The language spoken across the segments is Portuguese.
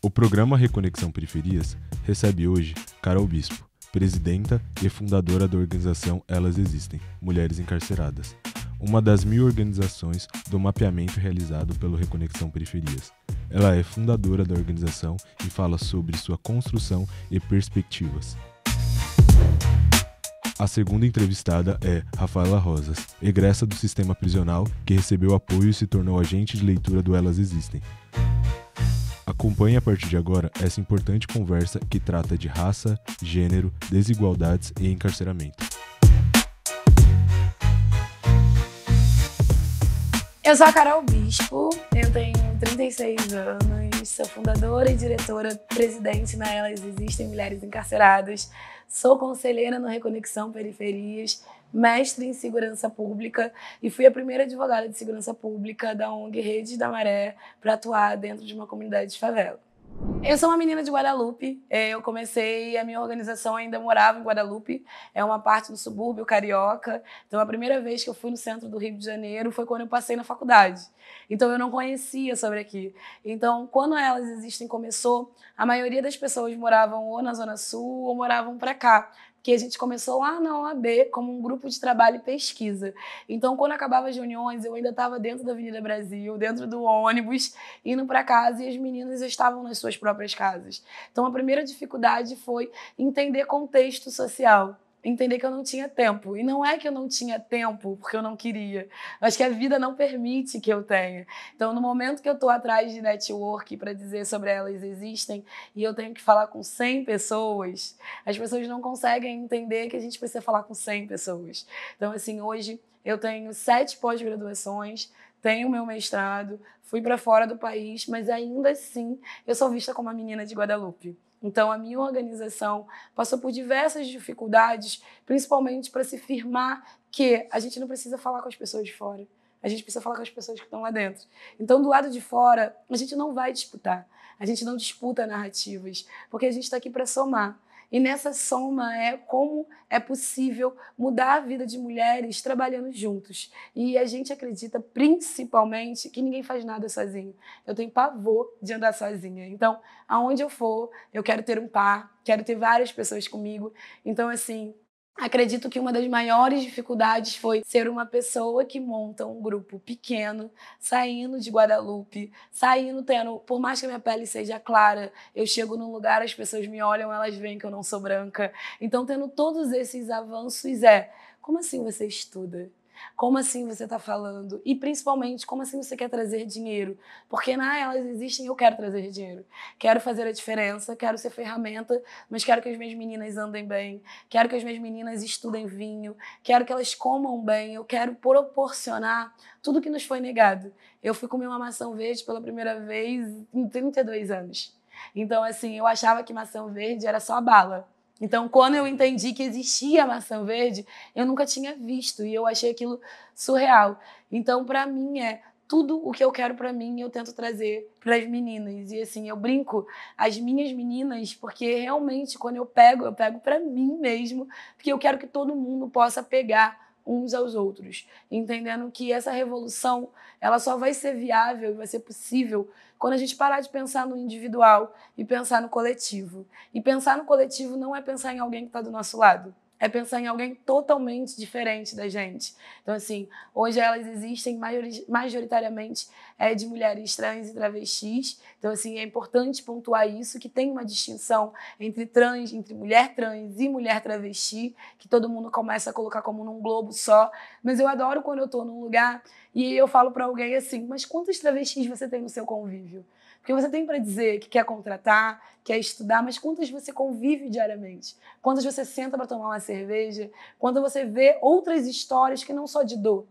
O programa Reconexão Periferias recebe hoje Carol Bispo, presidenta e fundadora da organização Elas Existem Mulheres Encarceradas, uma das mil organizações do mapeamento realizado pelo Reconexão Periferias. Ela é fundadora da organização e fala sobre sua construção e perspectivas. A segunda entrevistada é Rafaela Rosas, egressa do sistema prisional que recebeu apoio e se tornou agente de leitura do Elas Existem. Acompanhe a partir de agora essa importante conversa que trata de raça, gênero, desigualdades e encarceramento. Eu sou a Carol Bispo, eu tenho 36 anos, sou fundadora e diretora presidente na Elas Existem Mulheres Encarceradas, sou conselheira no Reconexão Periferias mestre em segurança pública e fui a primeira advogada de segurança pública da ONG Redes da Maré para atuar dentro de uma comunidade de favela. Eu sou uma menina de Guadalupe. É, eu comecei a minha organização ainda morava em Guadalupe. É uma parte do subúrbio carioca. Então a primeira vez que eu fui no centro do Rio de Janeiro foi quando eu passei na faculdade. Então eu não conhecia sobre aqui. Então quando elas existem começou, a maioria das pessoas moravam ou na zona sul ou moravam para cá que a gente começou lá na OAB como um grupo de trabalho e pesquisa. Então, quando acabava as reuniões, eu ainda estava dentro da Avenida Brasil, dentro do ônibus, indo para casa e as meninas estavam nas suas próprias casas. Então, a primeira dificuldade foi entender contexto social entender que eu não tinha tempo. E não é que eu não tinha tempo porque eu não queria. Acho que a vida não permite que eu tenha. Então, no momento que eu estou atrás de network para dizer sobre elas existem e eu tenho que falar com 100 pessoas, as pessoas não conseguem entender que a gente precisa falar com 100 pessoas. Então, assim, hoje eu tenho sete pós-graduações, tenho meu mestrado, fui para fora do país, mas ainda assim eu sou vista como a menina de Guadalupe. Então, a minha organização passou por diversas dificuldades, principalmente para se firmar que a gente não precisa falar com as pessoas de fora. A gente precisa falar com as pessoas que estão lá dentro. Então, do lado de fora, a gente não vai disputar. A gente não disputa narrativas, porque a gente está aqui para somar. E nessa soma é como é possível mudar a vida de mulheres trabalhando juntos. E a gente acredita principalmente que ninguém faz nada sozinho. Eu tenho pavor de andar sozinha. Então, aonde eu for, eu quero ter um par, quero ter várias pessoas comigo. Então, assim, Acredito que uma das maiores dificuldades foi ser uma pessoa que monta um grupo pequeno, saindo de Guadalupe, saindo tendo, por mais que a minha pele seja clara, eu chego num lugar, as pessoas me olham, elas veem que eu não sou branca. Então, tendo todos esses avanços, é como assim você estuda? Como assim você está falando? E principalmente, como assim você quer trazer dinheiro? Porque na elas existem, eu quero trazer dinheiro. Quero fazer a diferença, quero ser ferramenta, mas quero que as minhas meninas andem bem, quero que as minhas meninas estudem vinho, quero que elas comam bem, eu quero proporcionar tudo que nos foi negado. Eu fui comer uma maçã verde pela primeira vez em 32 anos. Então, assim, eu achava que maçã verde era só bala. Então, quando eu entendi que existia maçã verde, eu nunca tinha visto e eu achei aquilo surreal. Então, para mim é tudo o que eu quero para mim, eu tento trazer para as meninas. E assim, eu brinco as minhas meninas, porque realmente quando eu pego, eu pego para mim mesmo, porque eu quero que todo mundo possa pegar uns aos outros, entendendo que essa revolução, ela só vai ser viável e vai ser possível quando a gente parar de pensar no individual e pensar no coletivo. E pensar no coletivo não é pensar em alguém que está do nosso lado é pensar em alguém totalmente diferente da gente. Então, assim, hoje elas existem majoritariamente é, de mulheres trans e travestis. Então, assim, é importante pontuar isso, que tem uma distinção entre trans, entre mulher trans e mulher travesti, que todo mundo começa a colocar como num globo só. Mas eu adoro quando eu estou num lugar e eu falo para alguém assim, mas quantas travestis você tem no seu convívio? Porque você tem para dizer que quer contratar, quer estudar, mas quantas você convive diariamente? Quantas você senta para tomar uma cerveja? Quantas você vê outras histórias que não só de dor?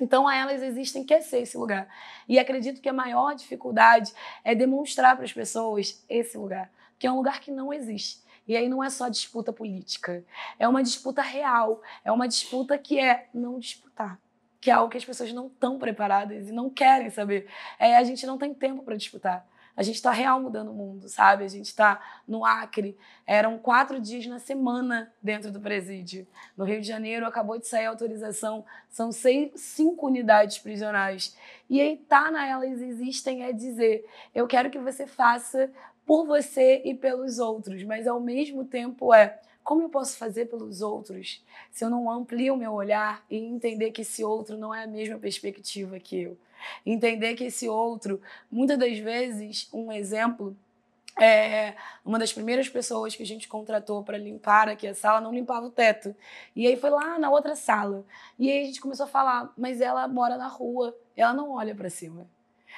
Então, a elas existem que é ser esse lugar. E acredito que a maior dificuldade é demonstrar para as pessoas esse lugar, que é um lugar que não existe. E aí não é só disputa política, é uma disputa real, é uma disputa que é não disputar que é algo que as pessoas não estão preparadas e não querem saber. É, a gente não tem tempo para disputar. A gente está real mudando o mundo, sabe? A gente está no Acre. Eram quatro dias na semana dentro do presídio. No Rio de Janeiro acabou de sair a autorização, são seis, cinco unidades prisionais. E aí tá na elas existem é dizer, eu quero que você faça por você e pelos outros, mas ao mesmo tempo é como eu posso fazer pelos outros se eu não amplio o meu olhar e entender que esse outro não é a mesma perspectiva que eu? Entender que esse outro, muitas das vezes, um exemplo é, uma das primeiras pessoas que a gente contratou para limpar aqui a sala não limpava o teto. E aí foi lá na outra sala. E aí a gente começou a falar, mas ela mora na rua, ela não olha para cima.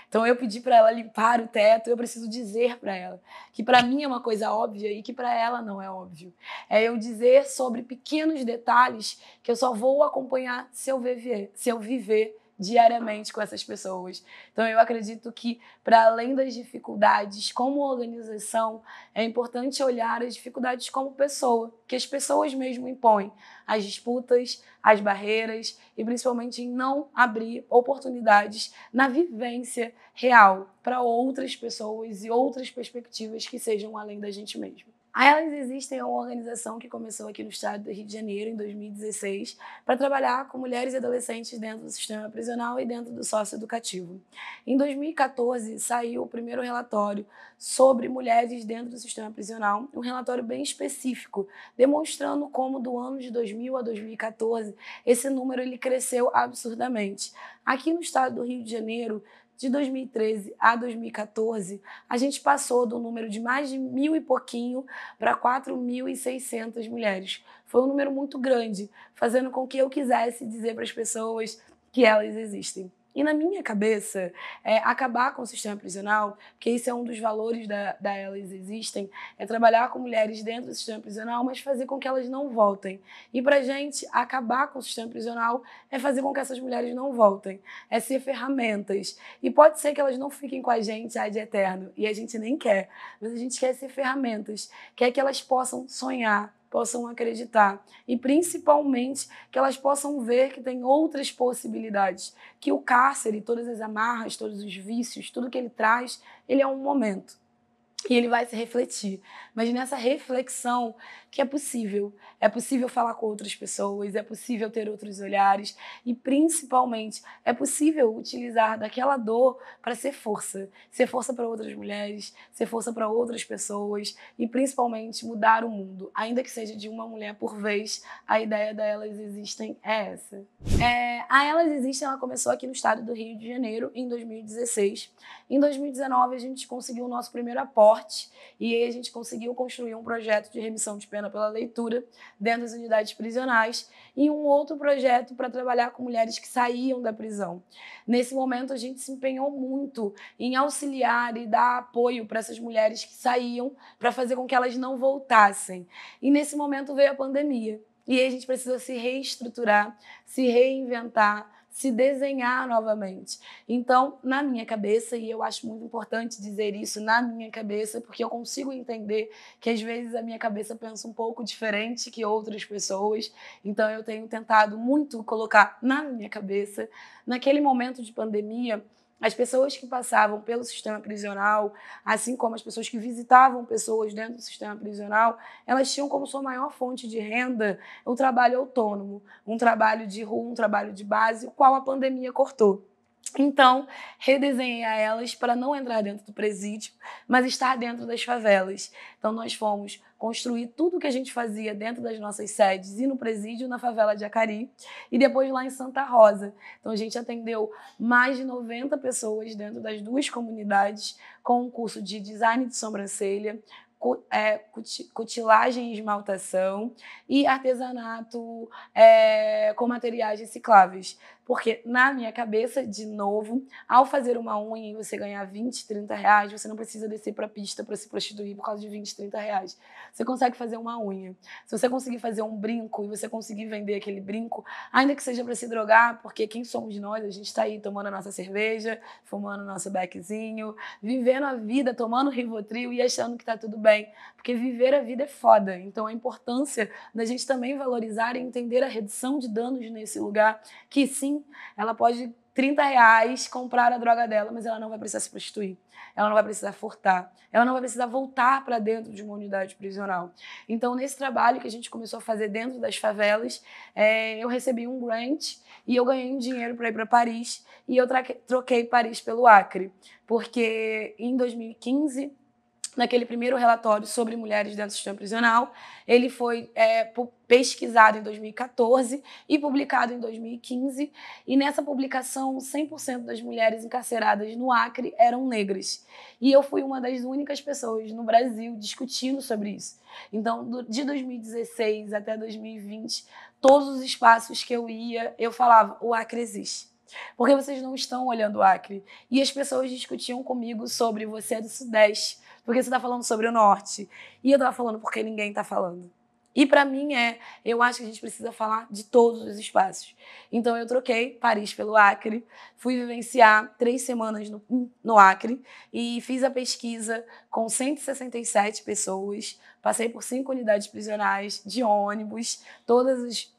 Então eu pedi para ela limpar o teto, eu preciso dizer para ela que para mim é uma coisa óbvia e que para ela não é óbvio. É eu dizer sobre pequenos detalhes que eu só vou acompanhar se eu viver, se eu viver diariamente com essas pessoas. Então eu acredito que para além das dificuldades como organização, é importante olhar as dificuldades como pessoa, que as pessoas mesmo impõem, as disputas, as barreiras e principalmente em não abrir oportunidades na vivência real para outras pessoas e outras perspectivas que sejam além da gente mesmo. A Elas Existem é uma organização que começou aqui no estado do Rio de Janeiro, em 2016, para trabalhar com mulheres e adolescentes dentro do sistema prisional e dentro do sócio educativo. Em 2014, saiu o primeiro relatório sobre mulheres dentro do sistema prisional, um relatório bem específico, demonstrando como do ano de 2000 a 2014, esse número ele cresceu absurdamente. Aqui no estado do Rio de Janeiro, de 2013 a 2014, a gente passou do número de mais de mil e pouquinho para 4.600 mulheres. Foi um número muito grande, fazendo com que eu quisesse dizer para as pessoas que elas existem. E na minha cabeça, é, acabar com o sistema prisional, porque isso é um dos valores da, da Elas Existem, é trabalhar com mulheres dentro do sistema prisional, mas fazer com que elas não voltem. E para gente, acabar com o sistema prisional é fazer com que essas mulheres não voltem, é ser ferramentas. E pode ser que elas não fiquem com a gente de eterno, e a gente nem quer, mas a gente quer ser ferramentas, quer que elas possam sonhar, possam acreditar e principalmente que elas possam ver que tem outras possibilidades, que o cárcere, todas as amarras, todos os vícios, tudo que ele traz, ele é um momento e ele vai se refletir. Mas nessa reflexão que é possível, é possível falar com outras pessoas, é possível ter outros olhares e principalmente é possível utilizar daquela dor para ser força, ser força para outras mulheres, ser força para outras pessoas e principalmente mudar o mundo, ainda que seja de uma mulher por vez. A ideia da Elas Existem é essa. É, a Elas Existem ela começou aqui no estado do Rio de Janeiro em 2016. Em 2019 a gente conseguiu o nosso primeiro apoio forte. E aí a gente conseguiu construir um projeto de remissão de pena pela leitura dentro das unidades prisionais e um outro projeto para trabalhar com mulheres que saíam da prisão. Nesse momento, a gente se empenhou muito em auxiliar e dar apoio para essas mulheres que saíam, para fazer com que elas não voltassem. E nesse momento veio a pandemia. E aí a gente precisou se reestruturar, se reinventar, se desenhar novamente. Então, na minha cabeça, e eu acho muito importante dizer isso na minha cabeça, porque eu consigo entender que às vezes a minha cabeça pensa um pouco diferente que outras pessoas. Então, eu tenho tentado muito colocar na minha cabeça, naquele momento de pandemia, as pessoas que passavam pelo sistema prisional, assim como as pessoas que visitavam pessoas dentro do sistema prisional, elas tinham como sua maior fonte de renda o trabalho autônomo, um trabalho de rua, um trabalho de base, o qual a pandemia cortou. Então, redesenhei a elas para não entrar dentro do presídio, mas estar dentro das favelas. Então, nós fomos construir tudo o que a gente fazia dentro das nossas sedes e no presídio, na favela de Acari, e depois lá em Santa Rosa. Então, a gente atendeu mais de 90 pessoas dentro das duas comunidades com um curso de design de sobrancelha, é, cutilagem e esmaltação e artesanato é, com materiais recicláveis. Porque na minha cabeça, de novo, ao fazer uma unha e você ganhar 20, 30 reais, você não precisa descer para a pista para se prostituir por causa de 20, 30 reais. Você consegue fazer uma unha. Se você conseguir fazer um brinco e você conseguir vender aquele brinco, ainda que seja para se drogar, porque quem somos nós? A gente está aí tomando a nossa cerveja, fumando nosso beckzinho, vivendo a vida, tomando Rivotril e achando que está tudo bem. Porque viver a vida é foda. Então a importância da gente também valorizar e entender a redução de danos nesse lugar, que sim, ela pode 30 reais comprar a droga dela, mas ela não vai precisar se prostituir, ela não vai precisar furtar, ela não vai precisar voltar para dentro de uma unidade prisional. Então, nesse trabalho que a gente começou a fazer dentro das favelas, é, eu recebi um grant e eu ganhei um dinheiro para ir para Paris e eu troquei Paris pelo Acre, porque em 2015 naquele primeiro relatório sobre mulheres dentro do sistema prisional. Ele foi é, pesquisado em 2014 e publicado em 2015. E nessa publicação, 100% das mulheres encarceradas no Acre eram negras. E eu fui uma das únicas pessoas no Brasil discutindo sobre isso. Então, de 2016 até 2020, todos os espaços que eu ia, eu falava: o Acre existe. Porque vocês não estão olhando o Acre. E as pessoas discutiam comigo sobre você é do Sudeste, porque você tá falando sobre o norte. E eu tava falando porque ninguém tá falando. E para mim é, eu acho que a gente precisa falar de todos os espaços. Então eu troquei Paris pelo Acre, fui vivenciar três semanas no, no Acre e fiz a pesquisa com 167 pessoas, passei por cinco unidades prisionais de ônibus, todas as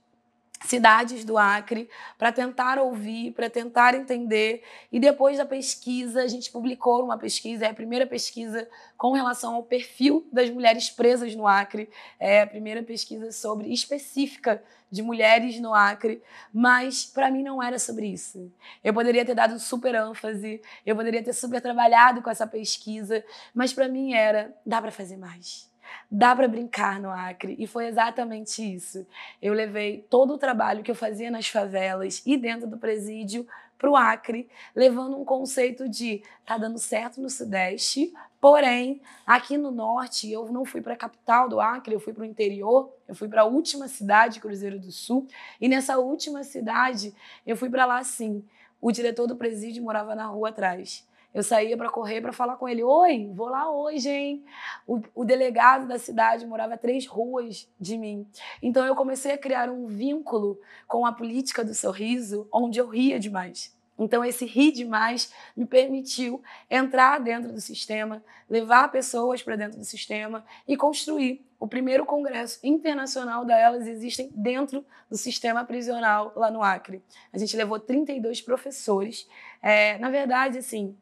cidades do Acre para tentar ouvir, para tentar entender. E depois da pesquisa, a gente publicou uma pesquisa, é a primeira pesquisa com relação ao perfil das mulheres presas no Acre, é a primeira pesquisa sobre específica de mulheres no Acre, mas para mim não era sobre isso. Eu poderia ter dado super ênfase, eu poderia ter super trabalhado com essa pesquisa, mas para mim era, dá para fazer mais dá para brincar no Acre. E foi exatamente isso. Eu levei todo o trabalho que eu fazia nas favelas e dentro do presídio para o Acre, levando um conceito de tá dando certo no Sudeste, porém aqui no Norte eu não fui para a capital do Acre, eu fui para o interior, eu fui para a última cidade, Cruzeiro do Sul, e nessa última cidade eu fui para lá sim. O diretor do presídio morava na rua atrás. Eu saía para correr para falar com ele: Oi, vou lá hoje, hein? O, o, delegado da cidade morava três ruas de mim. Então eu comecei a criar um vínculo com a política do sorriso, onde eu ria demais. Então esse rir demais me permitiu entrar dentro do sistema, levar pessoas para dentro do sistema e construir o primeiro congresso internacional da Elas existem dentro do sistema prisional lá no Acre. A gente levou 32 professores. É, na verdade, assim,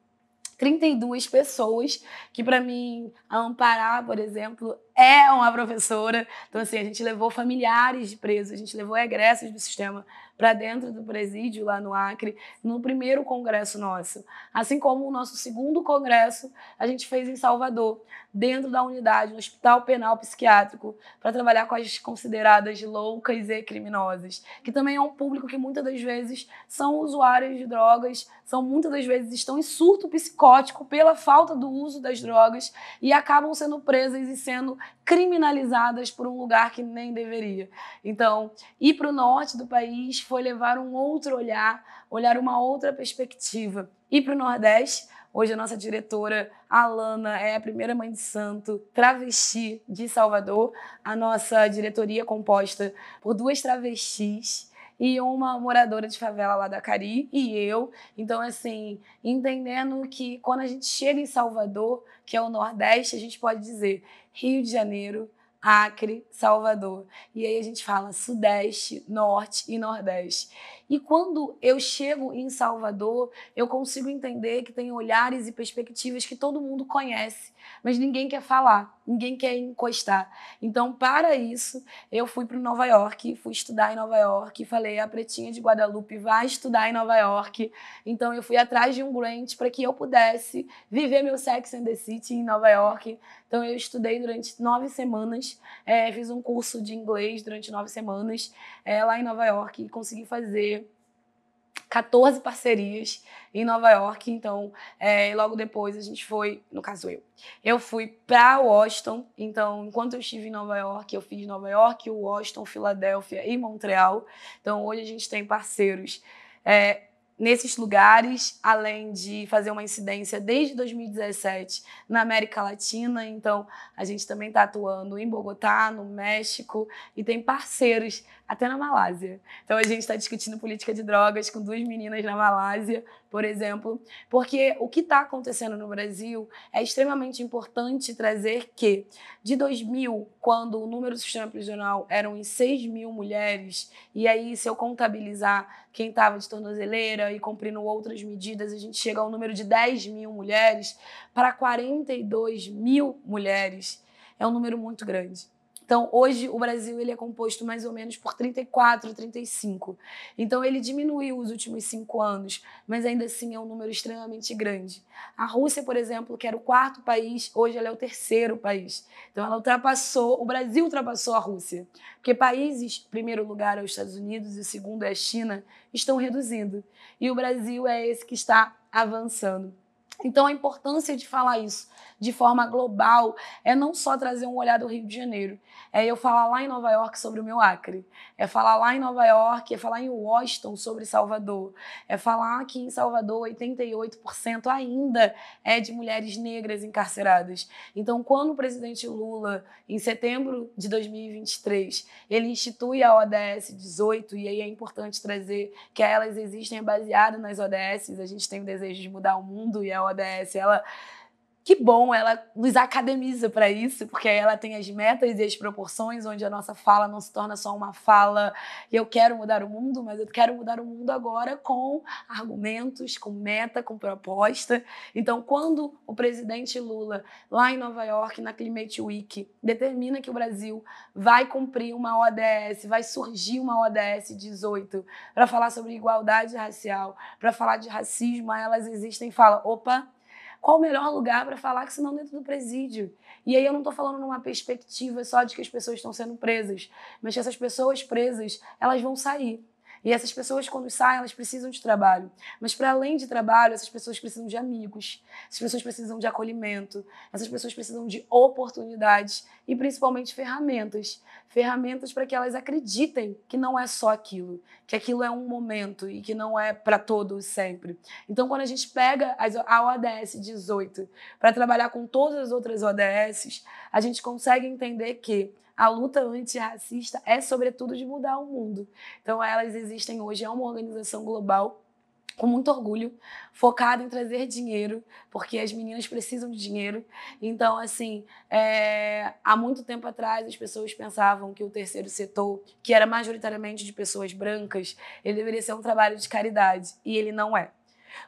32 pessoas que, para mim, a Amparar, por exemplo, é uma professora. Então, assim, a gente levou familiares de presos, a gente levou egressos do sistema para dentro do presídio lá no Acre, no primeiro congresso nosso. Assim como o nosso segundo congresso, a gente fez em Salvador, dentro da unidade, no Hospital Penal Psiquiátrico, para trabalhar com as consideradas loucas e criminosas, que também é um público que muitas das vezes são usuários de drogas, são muitas das vezes estão em surto psicótico pela falta do uso das drogas e acabam sendo presas e sendo criminalizadas por um lugar que nem deveria. Então, ir para o norte do país foi levar um outro olhar, olhar uma outra perspectiva. Ir para o Nordeste Hoje a nossa diretora Alana é a primeira mãe de santo travesti de Salvador. A nossa diretoria é composta por duas travestis e uma moradora de favela lá da Cari e eu. Então assim, entendendo que quando a gente chega em Salvador, que é o Nordeste, a gente pode dizer Rio de Janeiro, Acre, Salvador. E aí a gente fala Sudeste, Norte e Nordeste. E quando eu chego em Salvador, eu consigo entender que tem olhares e perspectivas que todo mundo conhece, mas ninguém quer falar, ninguém quer encostar. Então, para isso, eu fui para Nova York, fui estudar em Nova York, falei a Pretinha de Guadalupe vai estudar em Nova York. Então, eu fui atrás de um grant para que eu pudesse viver meu Sex and the City em Nova York. Então, eu estudei durante nove semanas, é, fiz um curso de inglês durante nove semanas é, lá em Nova York e consegui fazer 14 parcerias em Nova York. Então, é, logo depois a gente foi, no caso eu, eu fui para Washington. Então, enquanto eu estive em Nova York, eu fiz Nova York, Washington, Filadélfia e Montreal. Então, hoje a gente tem parceiros. É, nesses lugares, além de fazer uma incidência desde 2017 na América Latina. Então, a gente também está atuando em Bogotá, no México, e tem parceiros até na Malásia. Então a gente está discutindo política de drogas com duas meninas na Malásia, por exemplo, porque o que está acontecendo no Brasil é extremamente importante trazer que de 2000, quando o número do sistema prisional eram em 6 mil mulheres, e aí se eu contabilizar quem estava de tornozeleira e cumprindo outras medidas, a gente chega ao número de 10 mil mulheres para 42 mil mulheres. É um número muito grande. Então, hoje, o Brasil ele é composto mais ou menos por 34, 35. Então, ele diminuiu os últimos cinco anos, mas ainda assim é um número extremamente grande. A Rússia, por exemplo, que era o quarto país, hoje ela é o terceiro país. Então, ela ultrapassou, o Brasil ultrapassou a Rússia. Porque países, primeiro lugar é os Estados Unidos e o segundo é a China, estão reduzindo. E o Brasil é esse que está avançando. Então, a importância de falar isso, de forma global, é não só trazer um olhar do Rio de Janeiro, é eu falar lá em Nova York sobre o meu Acre, é falar lá em Nova York, é falar em Washington sobre Salvador, é falar que em Salvador 88% ainda é de mulheres negras encarceradas. Então, quando o presidente Lula, em setembro de 2023, ele institui a ODS 18, e aí é importante trazer que elas existem baseado nas ODS, a gente tem o desejo de mudar o mundo e a ODS, ela que bom, ela nos academiza para isso, porque ela tem as metas e as proporções, onde a nossa fala não se torna só uma fala eu quero mudar o mundo, mas eu quero mudar o mundo agora com argumentos, com meta, com proposta. Então, quando o presidente Lula, lá em Nova York, na Climate Week, determina que o Brasil vai cumprir uma ODS, vai surgir uma ODS 18 para falar sobre igualdade racial, para falar de racismo, elas existem, fala, opa, qual o melhor lugar para falar que se não dentro do presídio? E aí eu não estou falando numa perspectiva só de que as pessoas estão sendo presas, mas que essas pessoas presas, elas vão sair. E essas pessoas, quando saem, elas precisam de trabalho. Mas, para além de trabalho, essas pessoas precisam de amigos, essas pessoas precisam de acolhimento, essas pessoas precisam de oportunidades e, principalmente, ferramentas. Ferramentas para que elas acreditem que não é só aquilo, que aquilo é um momento e que não é para todos sempre. Então, quando a gente pega a ODS 18 para trabalhar com todas as outras ODS, a gente consegue entender que a luta antirracista é, sobretudo, de mudar o mundo. Então, elas existem hoje, é uma organização global com muito orgulho, focada em trazer dinheiro, porque as meninas precisam de dinheiro. Então, assim, é, há muito tempo atrás as pessoas pensavam que o terceiro setor, que era majoritariamente de pessoas brancas, ele deveria ser um trabalho de caridade, e ele não é.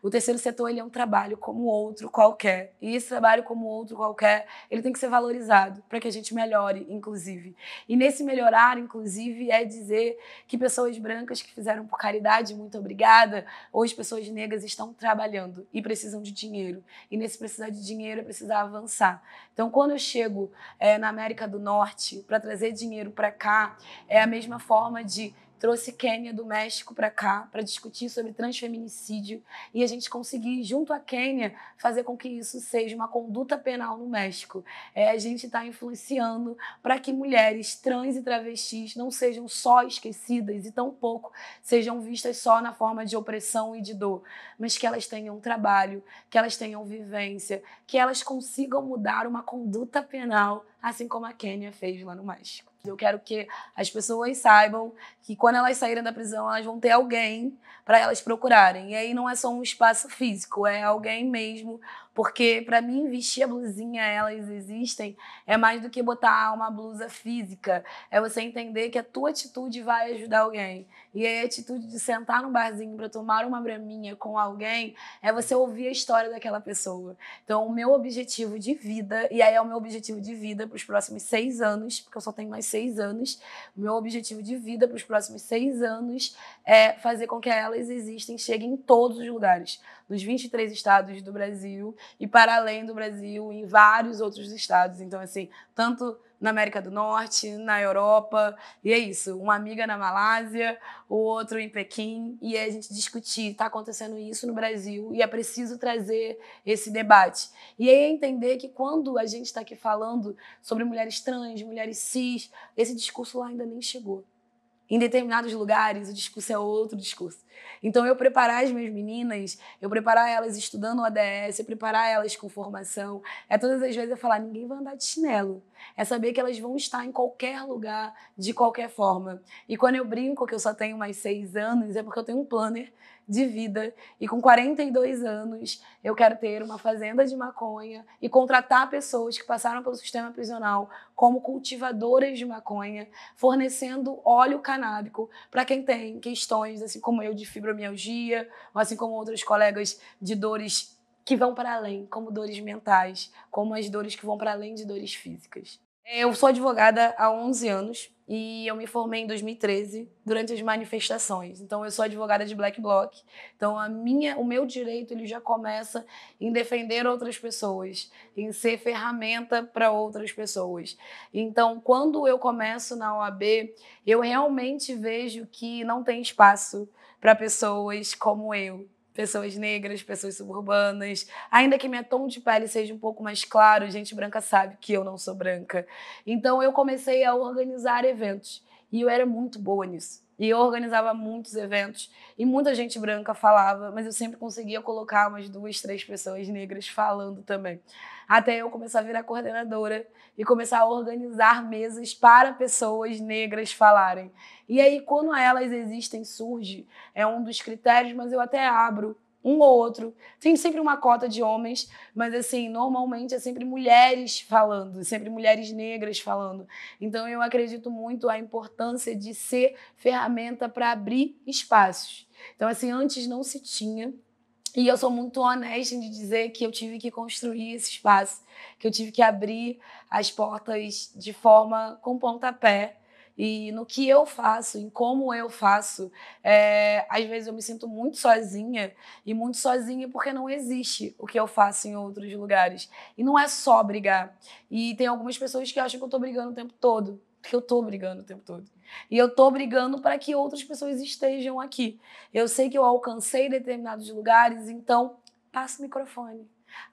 O terceiro setor ele é um trabalho como outro qualquer. E esse trabalho como outro qualquer, ele tem que ser valorizado para que a gente melhore, inclusive. E nesse melhorar, inclusive, é dizer que pessoas brancas que fizeram por caridade, muito obrigada, hoje pessoas negras estão trabalhando e precisam de dinheiro. E nesse precisar de dinheiro é precisar avançar. Então, quando eu chego é, na América do Norte para trazer dinheiro para cá, é a mesma forma de trouxe Quênia do México para cá para discutir sobre transfeminicídio e a gente conseguir, junto à Quênia, fazer com que isso seja uma conduta penal no México. É, a gente está influenciando para que mulheres trans e travestis não sejam só esquecidas e tampouco sejam vistas só na forma de opressão e de dor, mas que elas tenham trabalho, que elas tenham vivência, que elas consigam mudar uma conduta penal assim como a Quênia fez lá no México. Eu quero que as pessoas saibam que quando elas saírem da prisão, elas vão ter alguém para elas procurarem. E aí não é só um espaço físico, é alguém mesmo porque para mim vestir a blusinha, elas existem, é mais do que botar uma blusa física. É você entender que a tua atitude vai ajudar alguém. E aí a atitude de sentar num barzinho para tomar uma braminha com alguém é você ouvir a história daquela pessoa. Então, o meu objetivo de vida, e aí é o meu objetivo de vida para os próximos seis anos, porque eu só tenho mais seis anos, o meu objetivo de vida para os próximos seis anos é fazer com que elas existem, cheguem em todos os lugares nos 23 estados do Brasil e para além do Brasil, em vários outros estados. Então, assim, tanto na América do Norte, na Europa, e é isso. Uma amiga na Malásia, o outro em Pequim, e a gente discutir, está acontecendo isso no Brasil, e é preciso trazer esse debate. E aí é entender que quando a gente está aqui falando sobre mulheres trans, mulheres cis, esse discurso lá ainda nem chegou. Em determinados lugares, o discurso é outro discurso. Então, eu preparar as minhas meninas, eu preparar elas estudando ADS, eu preparar elas com formação, é todas as vezes eu falar: ninguém vai andar de chinelo. É saber que elas vão estar em qualquer lugar, de qualquer forma. E quando eu brinco que eu só tenho mais seis anos, é porque eu tenho um planner de vida. E com 42 anos, eu quero ter uma fazenda de maconha e contratar pessoas que passaram pelo sistema prisional como cultivadoras de maconha, fornecendo óleo canábico para quem tem questões, assim como eu, de fibromialgia, assim como outros colegas de dores que vão para além, como dores mentais, como as dores que vão para além de dores físicas. É, eu sou advogada há 11 anos e eu me formei em 2013 durante as manifestações. Então eu sou advogada de Black Bloc. Então a minha, o meu direito ele já começa em defender outras pessoas, em ser ferramenta para outras pessoas. Então quando eu começo na OAB, eu realmente vejo que não tem espaço para pessoas como eu, pessoas negras, pessoas suburbanas. Ainda que minha tom de pele seja um pouco mais claro, gente branca sabe que eu não sou branca. Então eu comecei a organizar eventos e eu era muito boa nisso. E eu organizava muitos eventos e muita gente branca falava, mas eu sempre conseguia colocar umas duas, três pessoas negras falando também. Até eu começar a virar coordenadora e começar a organizar mesas para pessoas negras falarem. E aí, quando elas existem, surge, é um dos critérios, mas eu até abro um ou outro. Tem sempre uma cota de homens, mas assim, normalmente é sempre mulheres falando, sempre mulheres negras falando. Então eu acredito muito a importância de ser ferramenta para abrir espaços. Então assim, antes não se tinha e eu sou muito honesta de dizer que eu tive que construir esse espaço, que eu tive que abrir as portas de forma com pontapé, e no que eu faço, em como eu faço. É, às vezes eu me sinto muito sozinha e muito sozinha porque não existe o que eu faço em outros lugares. E não é só brigar. E tem algumas pessoas que acham que eu tô brigando o tempo todo, porque eu tô brigando o tempo todo. E eu tô brigando para que outras pessoas estejam aqui. Eu sei que eu alcancei determinados lugares, então passa o microfone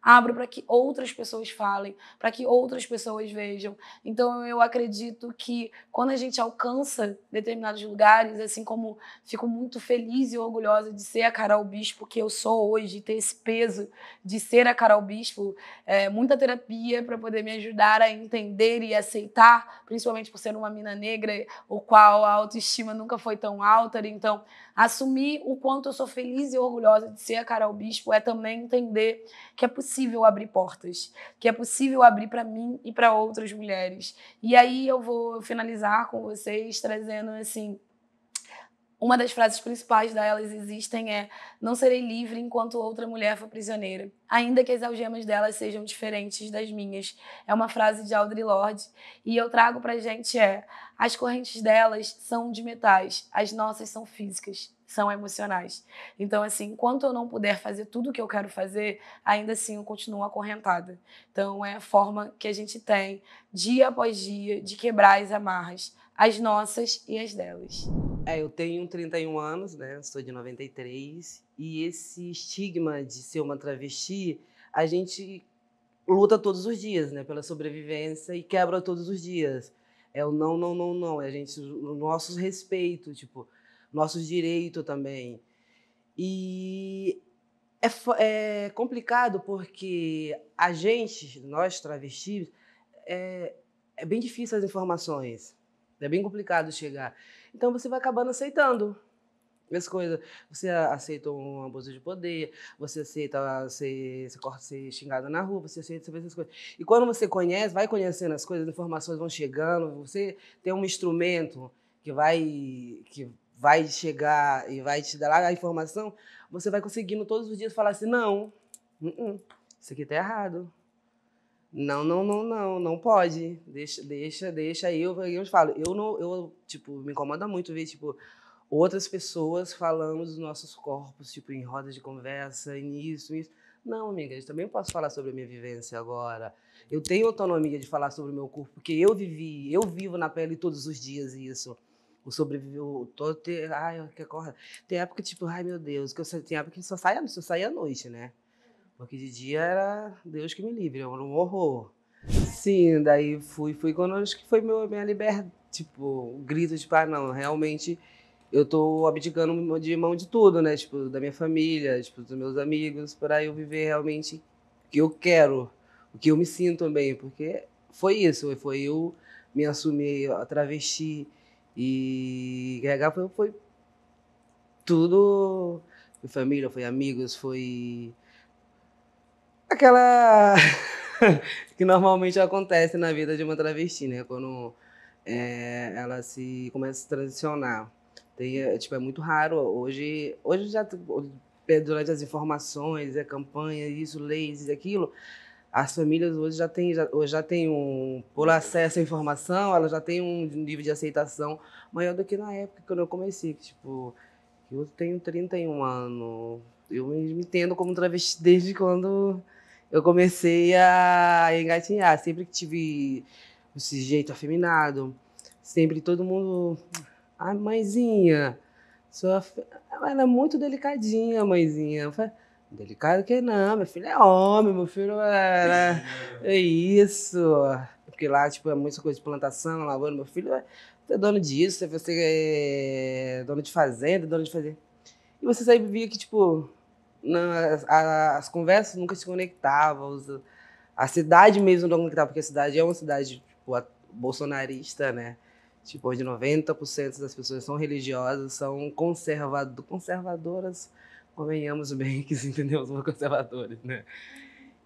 abro para que outras pessoas falem, para que outras pessoas vejam. Então eu acredito que quando a gente alcança determinados lugares, assim como fico muito feliz e orgulhosa de ser a Carol Bispo que eu sou hoje, ter esse peso de ser a Carol Bispo, é, muita terapia para poder me ajudar a entender e aceitar, principalmente por ser uma mina negra, o qual a autoestima nunca foi tão alta, né? então Assumir o quanto eu sou feliz e orgulhosa de ser a Carol Bispo é também entender que é possível abrir portas, que é possível abrir para mim e para outras mulheres. E aí eu vou finalizar com vocês trazendo assim uma das frases principais da Elas Existem é: Não serei livre enquanto outra mulher for prisioneira, ainda que as algemas delas sejam diferentes das minhas. É uma frase de Audre Lorde e eu trago pra gente: é, As correntes delas são de metais, as nossas são físicas, são emocionais. Então, assim, enquanto eu não puder fazer tudo o que eu quero fazer, ainda assim eu continuo acorrentada. Então, é a forma que a gente tem, dia após dia, de quebrar as amarras as nossas e as delas. É, eu tenho 31 anos, né? Sou de 93. E esse estigma de ser uma travesti, a gente luta todos os dias, né? Pela sobrevivência e quebra todos os dias. É o não, não, não, não. É a gente, o nosso respeito, tipo, nossos direitos também. E é, é, complicado porque a gente, nós travestis, é, é bem difícil as informações. É bem complicado chegar. Então você vai acabando aceitando as coisas. Você aceita um abuso de poder, você aceita ser, ser xingado na rua, você aceita essas coisas. E quando você conhece, vai conhecendo as coisas, as informações vão chegando, você tem um instrumento que vai, que vai chegar e vai te dar a informação, você vai conseguindo todos os dias falar assim, não, uh-uh, isso aqui está errado. Não, não, não, não, não pode. Deixa, deixa, deixa aí. Eu, eu falo, eu não, eu, tipo, me incomoda muito ver, tipo, outras pessoas falando dos nossos corpos, tipo, em rodas de conversa, nisso, isso. Não, amiga, eu também posso falar sobre a minha vivência agora. Eu tenho autonomia de falar sobre o meu corpo, porque eu vivi, eu vivo na pele todos os dias isso. O sobreviver, todo ter, ai, que acorda. Tem época, tipo, ai meu Deus, que eu, tem época que só sai, só sai à noite, né? Porque de dia era Deus que me livre, eu um horror. Sim, daí fui, fui quando acho que foi meu, minha liberdade, tipo, o grito de tipo, ah, não, realmente eu tô abdicando de mão de tudo, né? Tipo, da minha família, tipo, dos meus amigos, para eu viver realmente o que eu quero, o que eu me sinto bem, porque foi isso, foi eu me assumir a travesti e carregar foi, foi tudo, foi família, foi amigos, foi aquela que normalmente acontece na vida de uma travesti, né? Quando é, ela se começa a se transicionar. Tem, é, tipo, é muito raro. Hoje, hoje já é, durante as informações, a é campanha, isso, leis, aquilo, as famílias hoje já têm, já, hoje já tem um, por acesso à informação, ela já tem um nível de aceitação maior do que na época quando eu comecei. Tipo, eu tenho 31 anos, eu me entendo como travesti desde quando eu comecei a engatinhar. Sempre que tive esse jeito afeminado, sempre todo mundo. a ah, mãezinha, sua... ela é muito delicadinha, mãezinha. Eu Falei, Delicado que não, meu filho é homem, meu filho é, é isso. Porque lá, tipo, é muita coisa de plantação, lavoura. Meu filho é, é dono disso, é, você é dono de fazenda, dono de fazenda. E você sempre via que, tipo, não, as, as, conversas nunca se conectavam. A cidade mesmo não conectava, porque a cidade é uma cidade tipo, a, bolsonarista, né? Tipo, onde 90% das pessoas são religiosas, são conservado, conservadoras, convenhamos bem que entendeu, são conservadores, né?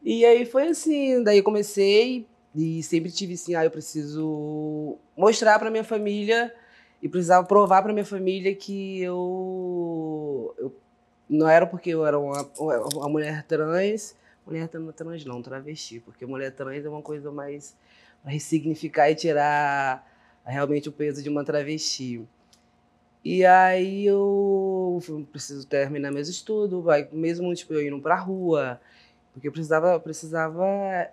E aí foi assim, daí comecei e sempre tive assim, ah, eu preciso mostrar para minha família e precisava provar para minha família que eu, eu não era porque eu era uma, uma mulher trans, mulher trans não, travesti, porque mulher trans é uma coisa mais para ressignificar e tirar realmente o peso de uma travesti. E aí eu preciso terminar meus estudos, vai, mesmo tipo, eu indo para a rua, porque eu precisava, precisava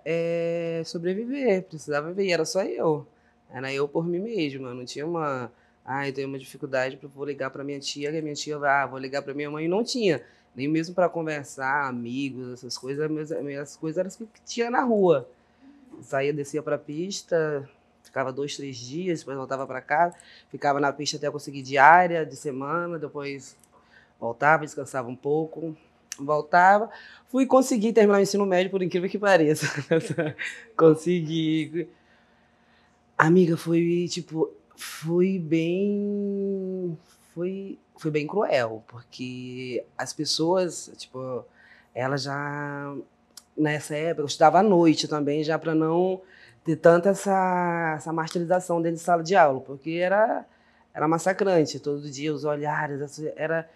é, sobreviver, precisava viver, era só eu. Era eu por mim mesma, não tinha uma, ah, eu tenho uma dificuldade, vou ligar para minha tia, que a minha tia vai, ah, vou ligar para minha mãe. E não tinha, nem mesmo para conversar, amigos, essas coisas. Minhas, eh, minhas coisas eram as assim que tinha na rua. Saía, descia para a pista, ficava dois, três dias, depois voltava para casa, ficava na pista até conseguir diária, de semana, depois voltava, descansava um pouco, voltava. Fui conseguir terminar o ensino médio, por incrível que pareça. consegui. Amiga, foi tipo foi bem. Foi, foi bem cruel, porque as pessoas, tipo, elas já. Nessa época, eu estudava à noite também, já para não ter tanta essa, essa martirização dentro de sala de aula, porque era, era massacrante, todo dia os olhares, era.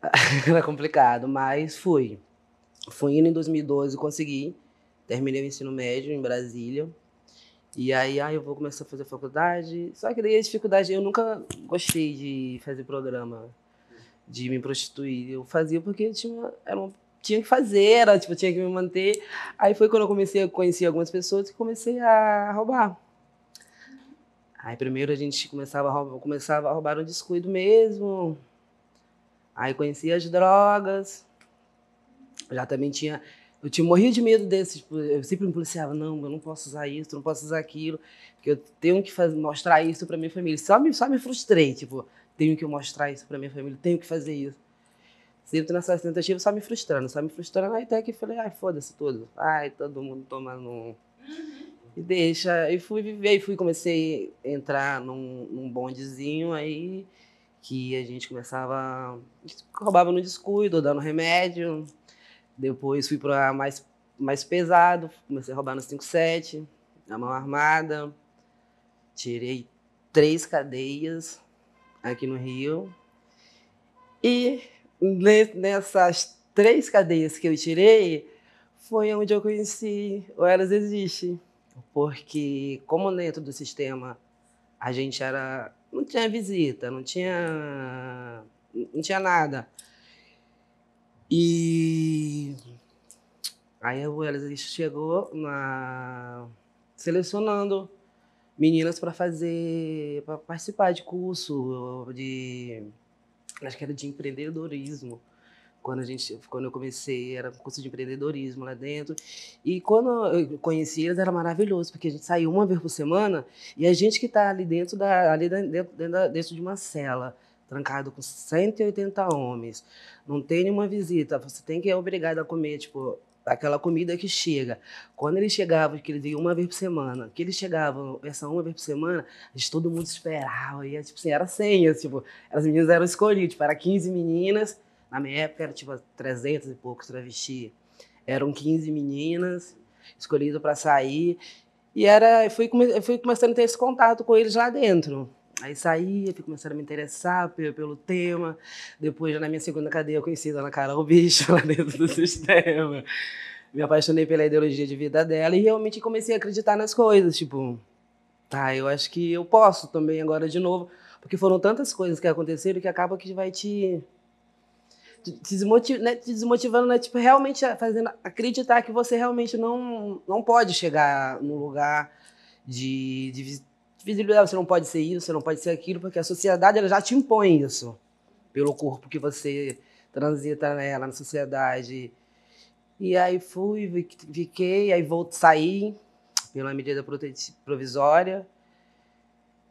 era complicado, mas fui. Fui indo em 2012, consegui. Terminei o ensino médio em Brasília. E aí, aí ah, eu vou começar a fazer faculdade. Só que daí a dificuldade, eu nunca gostei de fazer programa, de me prostituir. Eu fazia porque eu tinha, era uma, tinha que fazer, era, tipo, tinha que me manter. Aí foi quando eu comecei a conhecer algumas pessoas que comecei a roubar. Aí primeiro a gente começava a roubar, começava a roubar um descuido mesmo. Aí conhecia as drogas. Já também tinha eu tinha morrido de medo desses. eu sempre me policiava, não, eu não posso usar isso, não posso usar aquilo, porque eu tenho que fazer, mostrar isso para minha família. Só me, só me frustrei, tipo, tenho que mostrar isso para minha família, tenho que fazer isso. Sempre nessas tentativas, só me frustrando, só me frustrando. Aí até que falei, ai, foda-se tudo. Ai, todo mundo toma no, uhum. E deixa. E fui viver, e fui, comecei a entrar num, num bondezinho aí que a gente começava. A gente roubava no descuido, dando remédio. Depois fui para mais, mais pesado, comecei a roubar no 5-7, na mão armada. Tirei três cadeias aqui no Rio. E nessas três cadeias que eu tirei, foi onde eu conheci o Elas Existe. Porque, como dentro do sistema a gente era. não tinha visita, não tinha. não tinha nada. E aí o Elisa chegou na selecionando meninas para fazer, para participar de curso de, acho que era de empreendedorismo. Quando a gente, quando eu comecei, era curso de empreendedorismo lá dentro. E quando eu conheci eles era maravilhoso, porque a gente saiu uma vez por semana e a gente que está ali dentro da, ali dentro, dentro, dentro de uma cela trancado com 180 homens, não tem nenhuma visita, você tem que é obrigado a comer, tipo, aquela comida que chega. Quando eles chegavam, que eles iam uma vez por semana, que eles chegavam essa uma vez por semana, a gente, todo mundo esperava, e tipo assim, era senha, tipo, as meninas eram escolhidas, tipo, era 15 meninas, na minha época era tipo 300 e poucos vestir. eram 15 meninas escolhidas para sair, e era, fui, fui começando a ter esse contato com eles lá dentro. Aí saía, começando a me interessar pelo, tema. Depois, já na minha segunda cadeia, eu conheci a Dona Carol Bicho lá dentro do sistema. Me apaixonei pela ideologia de vida dela e realmente comecei a acreditar nas coisas. Tipo, tá, eu acho que eu posso também agora de novo. Porque foram tantas coisas que aconteceram que acaba que vai te te, desmotiv, né, te desmotivando, né, tipo, realmente fazendo acreditar que você realmente não, não pode chegar no lugar de, de, Dividir, você não pode ser isso, você não pode ser aquilo, porque a sociedade ela já te impõe isso. Pelo corpo que você transita nela, né, na sociedade. E aí fui, fiquei, aí voltei, saí pela medida provisória.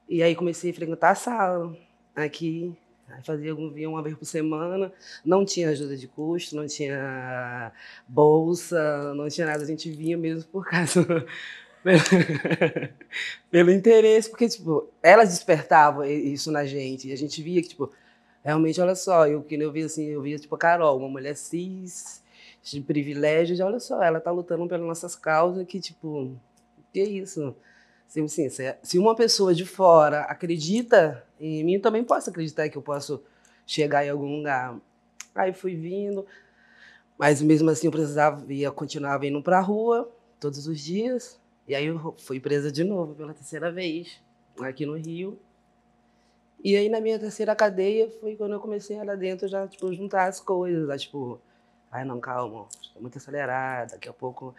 E aí comecei a frequentar a sala aqui. Aí fazia vinha uma vez por semana, não tinha ajuda de custo, não tinha bolsa, não tinha nada, a gente vinha mesmo por causa pelo, interesse, porque, tipo, elas despertavam isso na gente. E a gente via que, tipo, realmente, olha só, eu que eu via assim, eu via, tipo, a Carol, uma mulher cis, de privilégios, olha só, ela tá lutando pelas nossas causas, que, tipo, que isso? Assim, assim, se uma pessoa de fora acredita em mim, eu também posso acreditar que eu posso chegar em algum lugar. Aí fui vindo, mas mesmo assim eu precisava, ia, continuava indo para a rua todos os dias. E aí eu fui presa de novo pela terceira vez, aqui no Rio. E aí na minha terceira cadeia foi quando eu comecei a lá dentro já, tipo, juntar as coisas, já, né? tipo, ai não, calma, estou muito acelerada, daqui a pouco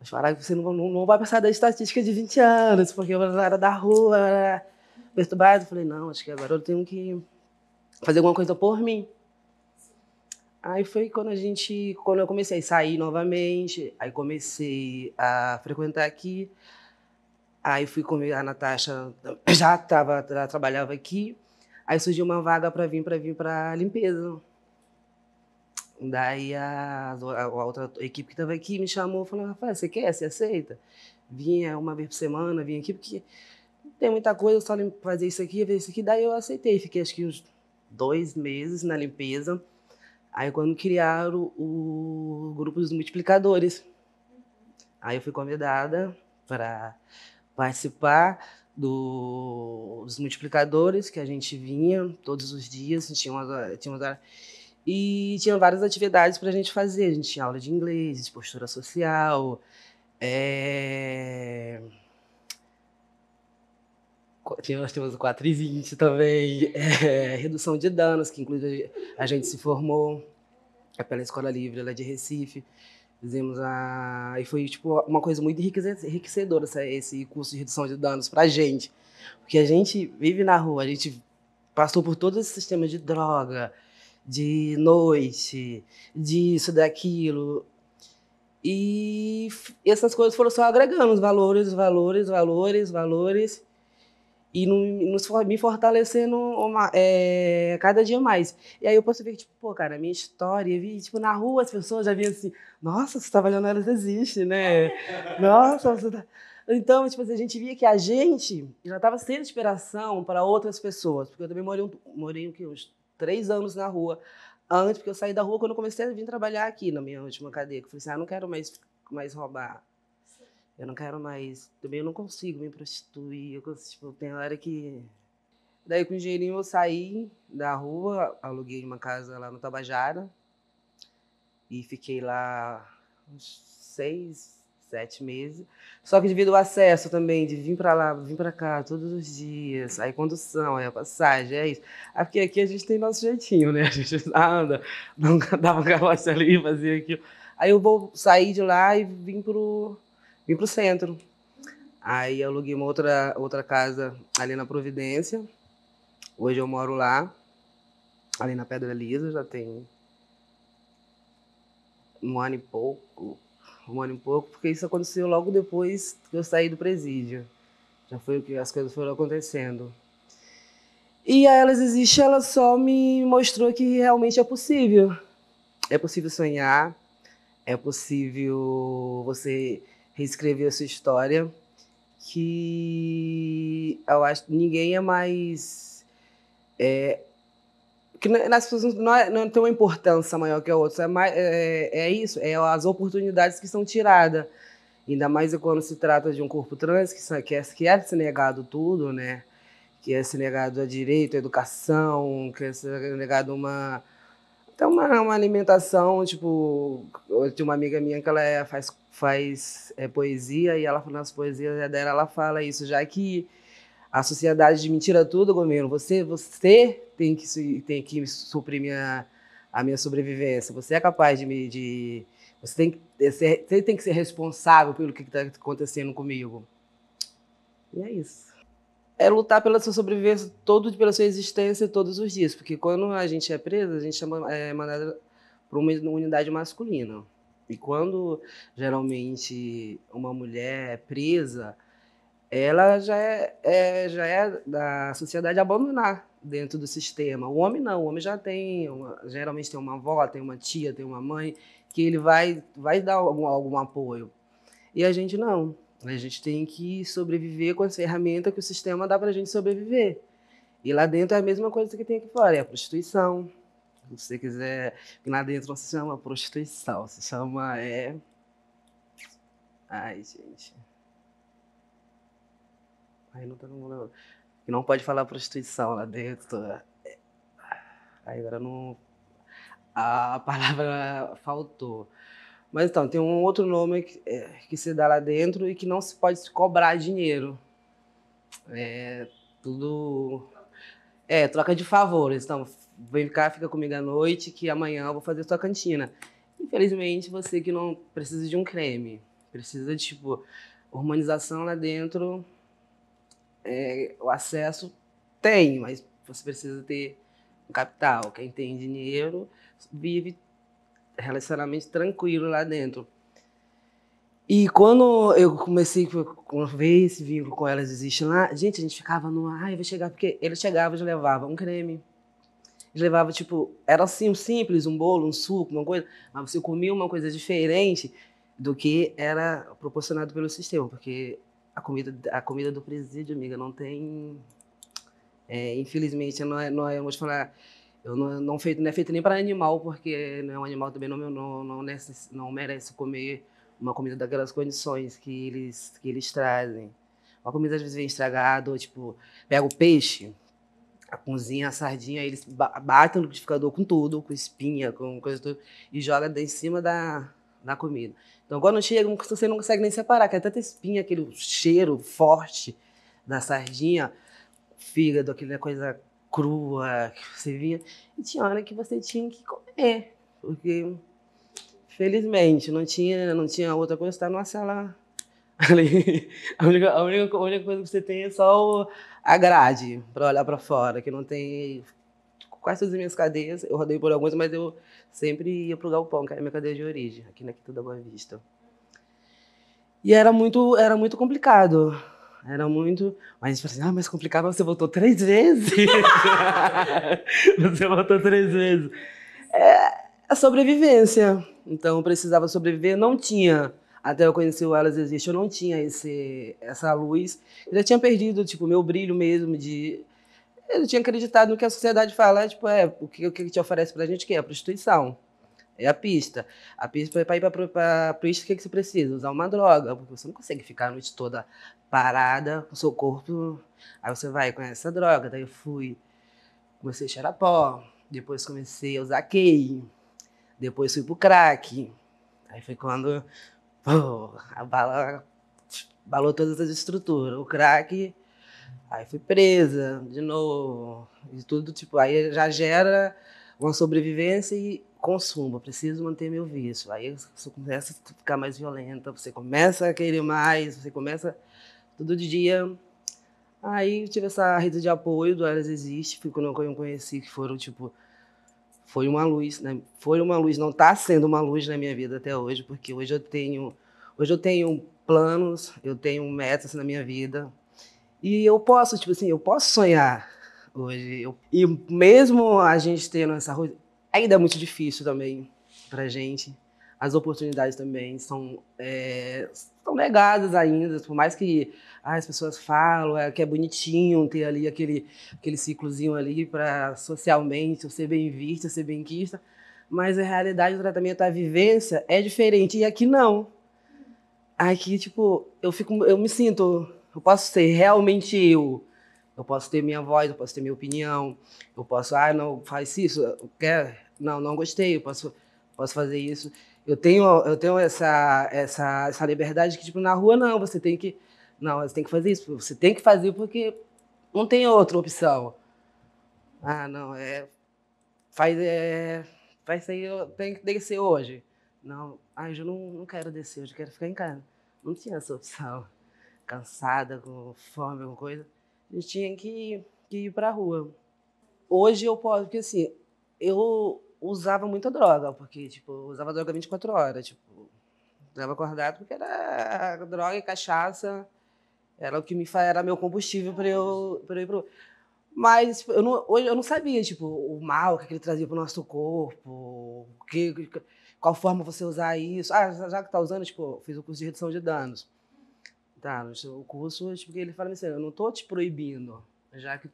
mas falar que você não, não, não, vai passar da estatística de 20 anos, porque eu era da rua, era perturbado. Eu falei, não, acho que agora eu tenho que fazer alguma coisa por mim. Aí foi quando a gente, quando eu comecei a sair novamente, aí comecei a frequentar aqui. Aí fui com a Natasha, já tava, já trabalhava aqui. Aí surgiu uma vaga para vir para vir para limpeza. Daí a, a, outra equipe que estava aqui me chamou, falou: "Rafael, você quer? Você aceita?" Vinha uma vez por semana, vinha aqui porque tem muita coisa, só fazer isso aqui, fazer isso aqui. Daí eu aceitei, fiquei acho que uns dois meses na limpeza. Aí quando criaram o, o grupo dos multiplicadores, aí eu fui convidada para participar do, dos multiplicadores que a gente vinha todos os dias, tinha umas, tinha umas e tinha várias atividades para a gente fazer. A gente tinha aula de inglês, de postura social, é, nós temos o 20 também, é, redução de danos, que inclusive a gente se formou é pela Escola Livre, ela é de Recife. Fizemos a. E foi tipo, uma coisa muito enriquecedora esse curso de redução de danos para a gente. Porque a gente vive na rua, a gente passou por todos esses sistemas de droga, de noite, disso, daquilo. E essas coisas foram só agregando valores, valores, valores, valores e nos, me fortalecendo uma, é, cada dia mais. E aí eu posso ver, tipo, pô, cara, minha história, eu vi, tipo, na rua as pessoas já vinham assim, nossa, você trabalhando tá elas existe, né? Nossa, você tá... Então, tipo assim, a gente via que a gente já estava sendo inspiração para outras pessoas, porque eu também morei, um, morei um, uns três anos na rua, antes, porque eu saí da rua quando eu comecei a vir trabalhar aqui na minha última cadeia, que eu falei assim, ah, não quero mais, mais roubar eu não quero mais. Também eu não consigo me prostituir. Eu consigo, tipo, tem hora que. Daí com o dinheirinho eu saí da rua, aluguei uma casa lá no Tabajara. E fiquei lá uns seis, sete meses. Só que devido ao acesso também, de vir para lá, vir para cá todos os dias, aí condução, aí a passagem, é isso. aí ah, porque aqui a gente tem nosso jeitinho, né? A gente anda, dava um ali ali, fazia aquilo. Aí eu vou sair de lá e vim pro vim para o centro. Aí aluguei uma outra, outra casa ali na Providência. Hoje eu moro lá, ali na Pedra Lisa, já tem um ano e pouco. Um ano e pouco, porque isso aconteceu logo depois que eu saí do presídio. Já foi o que as coisas foram acontecendo. E a Elas Existe, ela só me mostrou que realmente é possível. É possível sonhar, é possível você reescrever essa história que eu acho que ninguém é mais. É, que nas pessoas não, é, não tem uma importância maior que a outra. É, mais, é, é, isso, é as oportunidades que são tiradas. Ainda mais quando se trata de um corpo trans que, que, é, que é se negado tudo, né? Que é se negado a direito, a educação, que é se negado uma então, uma, uma alimentação, tipo, eu tinha uma amiga minha que ela é, faz, faz é, poesia e ela nas poesias é dela, ela fala isso, já que a sociedade de mentira é tudo, governo, você, você tem que, tem que suprir minha, a minha sobrevivência, você é capaz de me. De, você, tem que ser, você tem que ser responsável pelo que está acontecendo comigo. E é isso é lutar pela sua sobrevivência todo, pela sua existência todos os dias, porque quando a gente é presa, a gente é mandada para uma unidade masculina. E quando geralmente uma mulher é presa, ela já é, é, já é da sociedade abandonar dentro do sistema. O homem não, o homem já tem, uma, geralmente tem uma avó, tem uma tia, tem uma mãe, que ele vai, vai dar algum, algum apoio. E a gente não. A gente tem que sobreviver com as ferramentas que o sistema dá para a gente sobreviver. E lá dentro é a mesma coisa que tem aqui fora, é a prostituição. Se você quiser, lá dentro não se chama prostituição, se chama é Ai, gente. Ai, não tô lembrando. Que não pode falar prostituição lá dentro. Ai, agora não a palavra faltou. Mas então, tem um outro nome que, é, que se dá lá dentro e que não se pode se cobrar dinheiro. É tudo. É, troca de favores. Então, vem cá, fica comigo à noite, que amanhã eu vou fazer sua cantina. Infelizmente, você que não precisa de um creme, precisa de, tipo, hormonização lá dentro, é, o acesso tem, mas você precisa ter um capital. Quem tem dinheiro vive relacionamento tranquilo lá dentro. E quando eu comecei, a ver esse vínculo com elas existe lá, gente, a gente ficava no ai, ah, vai chegar, porque eles chegavam, eles levavam um creme, eles levavam, tipo, era assim, um simples, um bolo, um suco, uma coisa, mas você comia uma coisa diferente do que era proporcionado pelo sistema, porque a comida, a comida do presídio, amiga, não tem, é, infelizmente, não é, não é, eu falar, eu não, não, feito, não é feito nem para animal, porque né, um animal também não, não, não, necess, não merece comer uma comida daquelas condições que eles, que eles trazem. Uma comida às vezes vem estragada, ou tipo, pega o peixe, a cozinha, a sardinha, eles batem no liquidificador com tudo, com espinha, com coisa toda, e joga em cima da, da comida. Então, quando chega, você não consegue nem separar, que é tanta espinha, aquele cheiro forte da sardinha, fígado, aquela coisa crua que você via. E tinha hora que você tinha que comer, porque felizmente não tinha, não tinha outra coisa, estar tá numa sala ali. A única, a, única, a única coisa que você tem é só a grade para olhar para fora, que não tem quase todas as minhas cadeias, eu rodei por algumas, mas eu sempre ia para o galpão, que era a minha cadeia de origem, aqui na Quinta da Boa Vista. E era muito, era muito complicado, era muito. Mas a gente falou assim: ah, mas complicado, você voltou três vezes. você voltou três vezes. É a sobrevivência. Então eu precisava sobreviver, não tinha. Até eu conhecer o Elas Existe, eu não tinha esse, essa luz. Eu já tinha perdido, tipo, meu brilho mesmo de. Eu tinha acreditado no que a sociedade fala, tipo, é, o que, o que te oferece pra gente que é a prostituição. É a pista. A pista para ir para a pista, o que, é que você precisa? Usar uma droga, porque você não consegue ficar a noite toda parada, com o seu corpo. Aí você vai com essa droga. Daí eu fui, comecei a cheirar pó, depois comecei a usar key, depois fui pro crack. Aí foi quando pô, a bala balou todas as estruturas. O crack, aí fui presa de novo, e tudo tipo. Aí já gera uma sobrevivência e consumo, preciso manter meu vício. Aí você começa a ficar mais violenta, você começa a querer mais, você começa todo dia. Aí tive essa rede de apoio do Elas Existe, que quando eu conheci, que foram tipo. Foi uma luz, né? Foi uma luz, não está sendo uma luz na minha vida até hoje, porque hoje eu tenho. Hoje eu tenho planos, eu tenho metas na minha vida. E eu posso, tipo assim, eu posso sonhar hoje. Eu, e mesmo a gente tendo essa ainda é muito difícil também para gente. As oportunidades também são, é, são negadas ainda, por mais que ah, as pessoas falam é, que é bonitinho ter ali aquele, aquele ciclozinho ali para socialmente ser bem vista, ser bem quista, mas a realidade do tratamento, a vivência é diferente e aqui não. Aqui, tipo, eu, fico, eu me sinto, eu posso ser realmente eu, eu posso ter minha voz, eu posso ter minha opinião, eu posso, ah, não, faz isso, quer, não, não gostei, eu posso, posso fazer isso. Eu tenho, eu tenho essa, essa, essa liberdade que, tipo, na rua, não, você tem que, não, você tem que fazer isso, você tem que fazer porque não tem outra opção. Ah, não, é, faz, é, faz isso aí, tem que descer hoje. Não, ah eu não, não quero descer hoje, eu quero ficar em casa. Não tinha essa opção. Cansada, com fome, alguma coisa gente tinha que, que ir para a rua. Hoje eu posso, porque assim, eu usava muita droga, porque tipo, eu usava droga 24 horas, tipo, estava acordado porque era droga e cachaça, era o que me era meu combustível para eu para ir pro mas tipo, eu não, hoje eu não sabia tipo o mal que ele trazia para o nosso corpo, que, qual forma você usar isso. Ah, já que está usando, tipo, fiz o curso de redução de danos. Tá, o curso, tipo, ele fala assim, eu não tô te proibindo, já que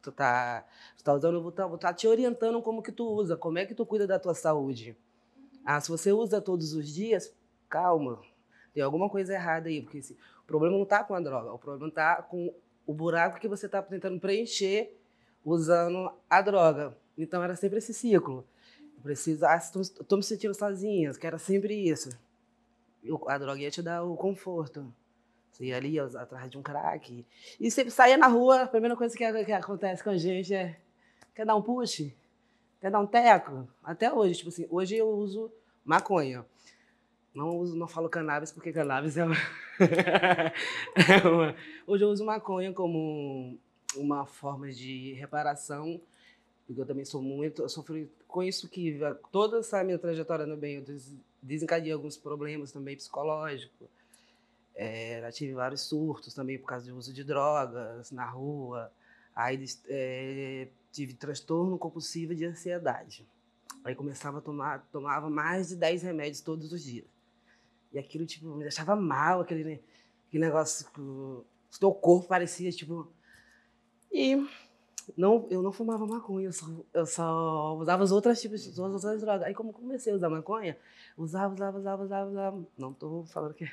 tu tá, tu tá usando, eu vou tá vou tá te orientando como que tu usa, como é que tu cuida da tua saúde. Ah, se você usa todos os dias, calma, tem alguma coisa errada aí, porque assim, o problema não tá com a droga, o problema tá com o buraco que você tá tentando preencher usando a droga. Então era sempre esse ciclo. Eu preciso, ah, tô, tô me sentindo sozinha, que era sempre isso. Eu, a droga ia te dar o conforto. Você ia ali atrás de um craque. E você saía na rua, a primeira coisa que, que acontece com a gente é: quer dar um push? Quer dar um teco? Até hoje. Tipo assim, hoje eu uso maconha. Não uso, não falo cannabis, porque cannabis é uma... é uma... Hoje eu uso maconha como uma forma de reparação, porque eu também sou muito... Eu sofri com isso que toda essa minha trajetória no bem, eu alguns problemas também psicológicos, é, já tive vários surtos também por causa de uso de drogas na rua. Aí é, tive transtorno compulsivo de ansiedade. Aí começava a tomar, tomava mais de 10 remédios todos os dias. E aquilo, tipo, me deixava mal, aquele, aquele negócio, o tipo, seu corpo parecia, tipo... E não, eu não fumava maconha, eu só, eu só usava os outros tipos de outras, outras drogas. Aí como comecei a usar maconha, usava, usava, usava, usava, usava. Não tô falando que.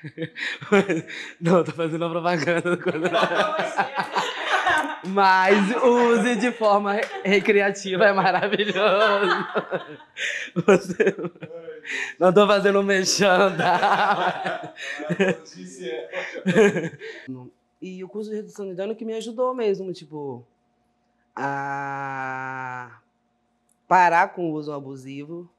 não, tô fazendo uma propaganda. Quando... Mas use de forma recreativa, é maravilhoso. Você... Não tô fazendo um tá? é. e o curso de redução de dano que me ajudou mesmo, tipo a parar com o uso abusivo,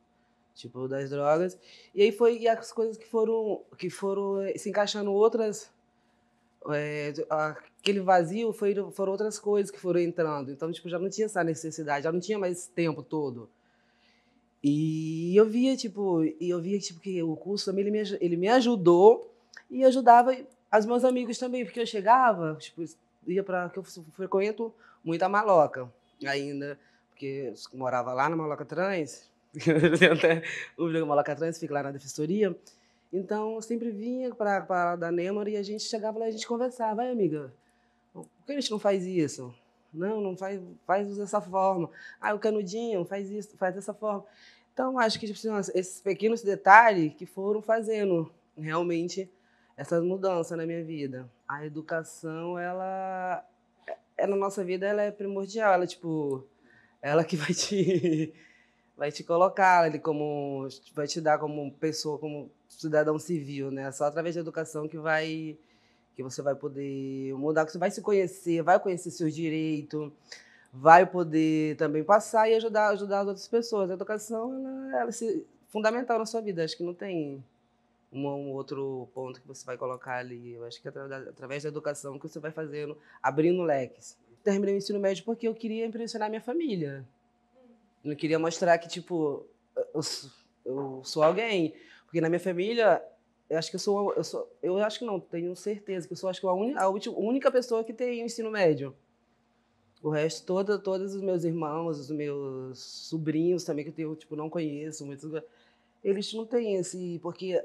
tipo das drogas. E aí foi e as coisas que foram que foram eh, se encaixando outras é, aquele vazio foi, foram outras coisas que foram entrando. Então, tipo, já não tinha essa necessidade, já não tinha mais esse tempo todo. E eu via, tipo, e eu via tipo, que o curso também ele me, ele me ajudou e ajudava os meus amigos também, porque eu chegava, tipo, ia para que eu frequento muita maloca ainda, porque morava lá na Maloca Trans, o Maloca Trans fica lá na defensoria. Então, sempre vinha para a da Nêmora e a gente chegava lá e a gente conversava. Vai, amiga, por que a gente não faz isso? Não, não faz, faz dessa forma. Ah, o canudinho, faz isso, faz dessa forma. Então, acho que tipo, assim, esses pequenos detalhes que foram fazendo realmente essa mudança na minha vida. A educação, ela é, na nossa vida ela é primordial, ela, tipo, ela que vai te vai te colocar ali como vai te dar como pessoa, como cidadão civil, né? É só através da educação que vai que você vai poder mudar, que você vai se conhecer, vai conhecer seus direitos, vai poder também passar e ajudar ajudar as outras pessoas. A educação ela, ela é fundamental na sua vida, acho que não tem um outro ponto que você vai colocar ali. Eu acho que é através da educação que você vai fazendo, abrindo leques. Terminei o ensino médio porque eu queria impressionar minha família. não queria mostrar que, tipo, eu, eu sou alguém. Porque na minha família, eu acho que eu sou, eu sou, eu acho que não, tenho certeza que eu sou acho que a, un, a última, única pessoa que tem ensino médio. O resto, toda, todos os meus irmãos, os meus sobrinhos também que eu tenho, tipo, não conheço, muitos, eles não têm esse, porque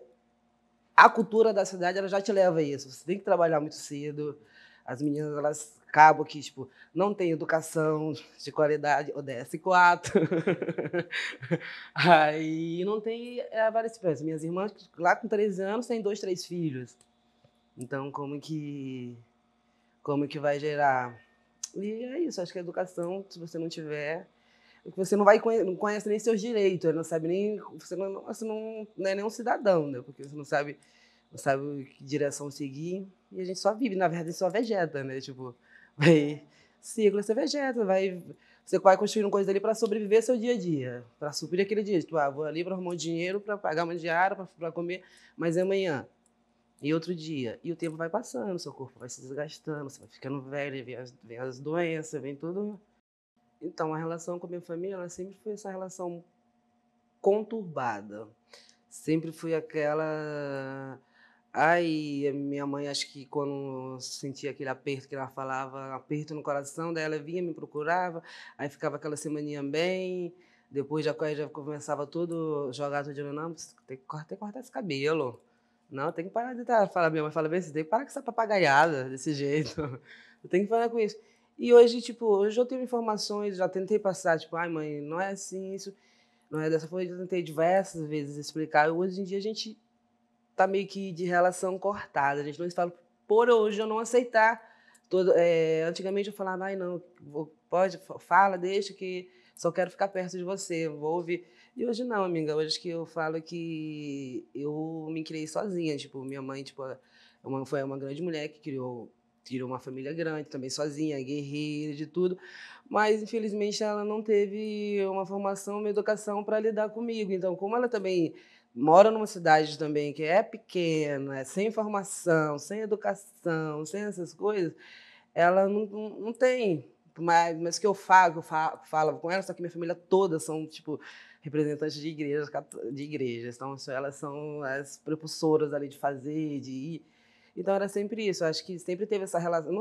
a cultura da cidade ela já te leva a isso. Você tem que trabalhar muito cedo. As meninas, elas acabam que, tipo, não tem educação de qualidade, ou ds 4. Aí não tem é, várias coisas. Minhas irmãs, lá com 13 anos, têm dois, três filhos. Então, como que, como que vai gerar? E é isso, acho que a educação, se você não tiver, você não vai não conhece nem seus direitos, não sabe nem você não, você não, não é nem um cidadão, né? Porque você não sabe não sabe que direção seguir e a gente só vive, na verdade, só vegeta, né? Tipo, vai ciclo, você vegeta, vai você vai construindo coisas ali para sobreviver seu dia a dia, para suprir aquele dia. Tipo, ah, vou ali para arrumar um dinheiro, para pagar uma diária, para comer, mas é amanhã. E outro dia. E o tempo vai passando, seu corpo vai se desgastando, você vai ficando velho, vem as, vem as doenças, vem tudo então, a relação com a minha família, ela sempre foi essa relação conturbada. Sempre foi aquela. Ai, minha mãe, acho que quando sentia aquele aperto que ela falava, aperto no coração, daí ela vinha, me procurava, aí ficava aquela semaninha bem. Depois já, já começava tudo, jogar tudo de não, tem que, cortar, tem que cortar esse cabelo. Não, tem que parar de estar. Fala, minha mãe fala bem assim, tem que parar com essa papagaiada desse jeito. Eu tenho que parar com isso. E hoje, tipo, hoje eu tenho informações, já tentei passar, tipo, ai mãe, não é assim isso, não é dessa forma, eu tentei diversas vezes explicar. hoje em dia a gente tá meio que de relação cortada, a gente não se fala, por hoje eu não aceitar. Todo, é, antigamente eu falava, ai não, vou, pode, fala, deixa que só quero ficar perto de você, vou ouvir. E hoje não, amiga, hoje que eu falo que eu me criei sozinha, tipo, minha mãe, tipo, é uma, foi uma grande mulher que criou tirou uma família grande, também sozinha, guerreira, de tudo. Mas, infelizmente, ela não teve uma formação, uma educação para lidar comigo. Então, como ela também mora numa cidade também que é pequena, sem formação, sem educação, sem essas coisas, ela não, não tem. Mas, mas que eu falo, eu falo, falo com ela, só que minha família toda são, tipo, representantes de igrejas, de igrejas. Então, elas são as propulsoras ali de fazer, de ir. Então era sempre isso. Eu acho que sempre teve essa relação,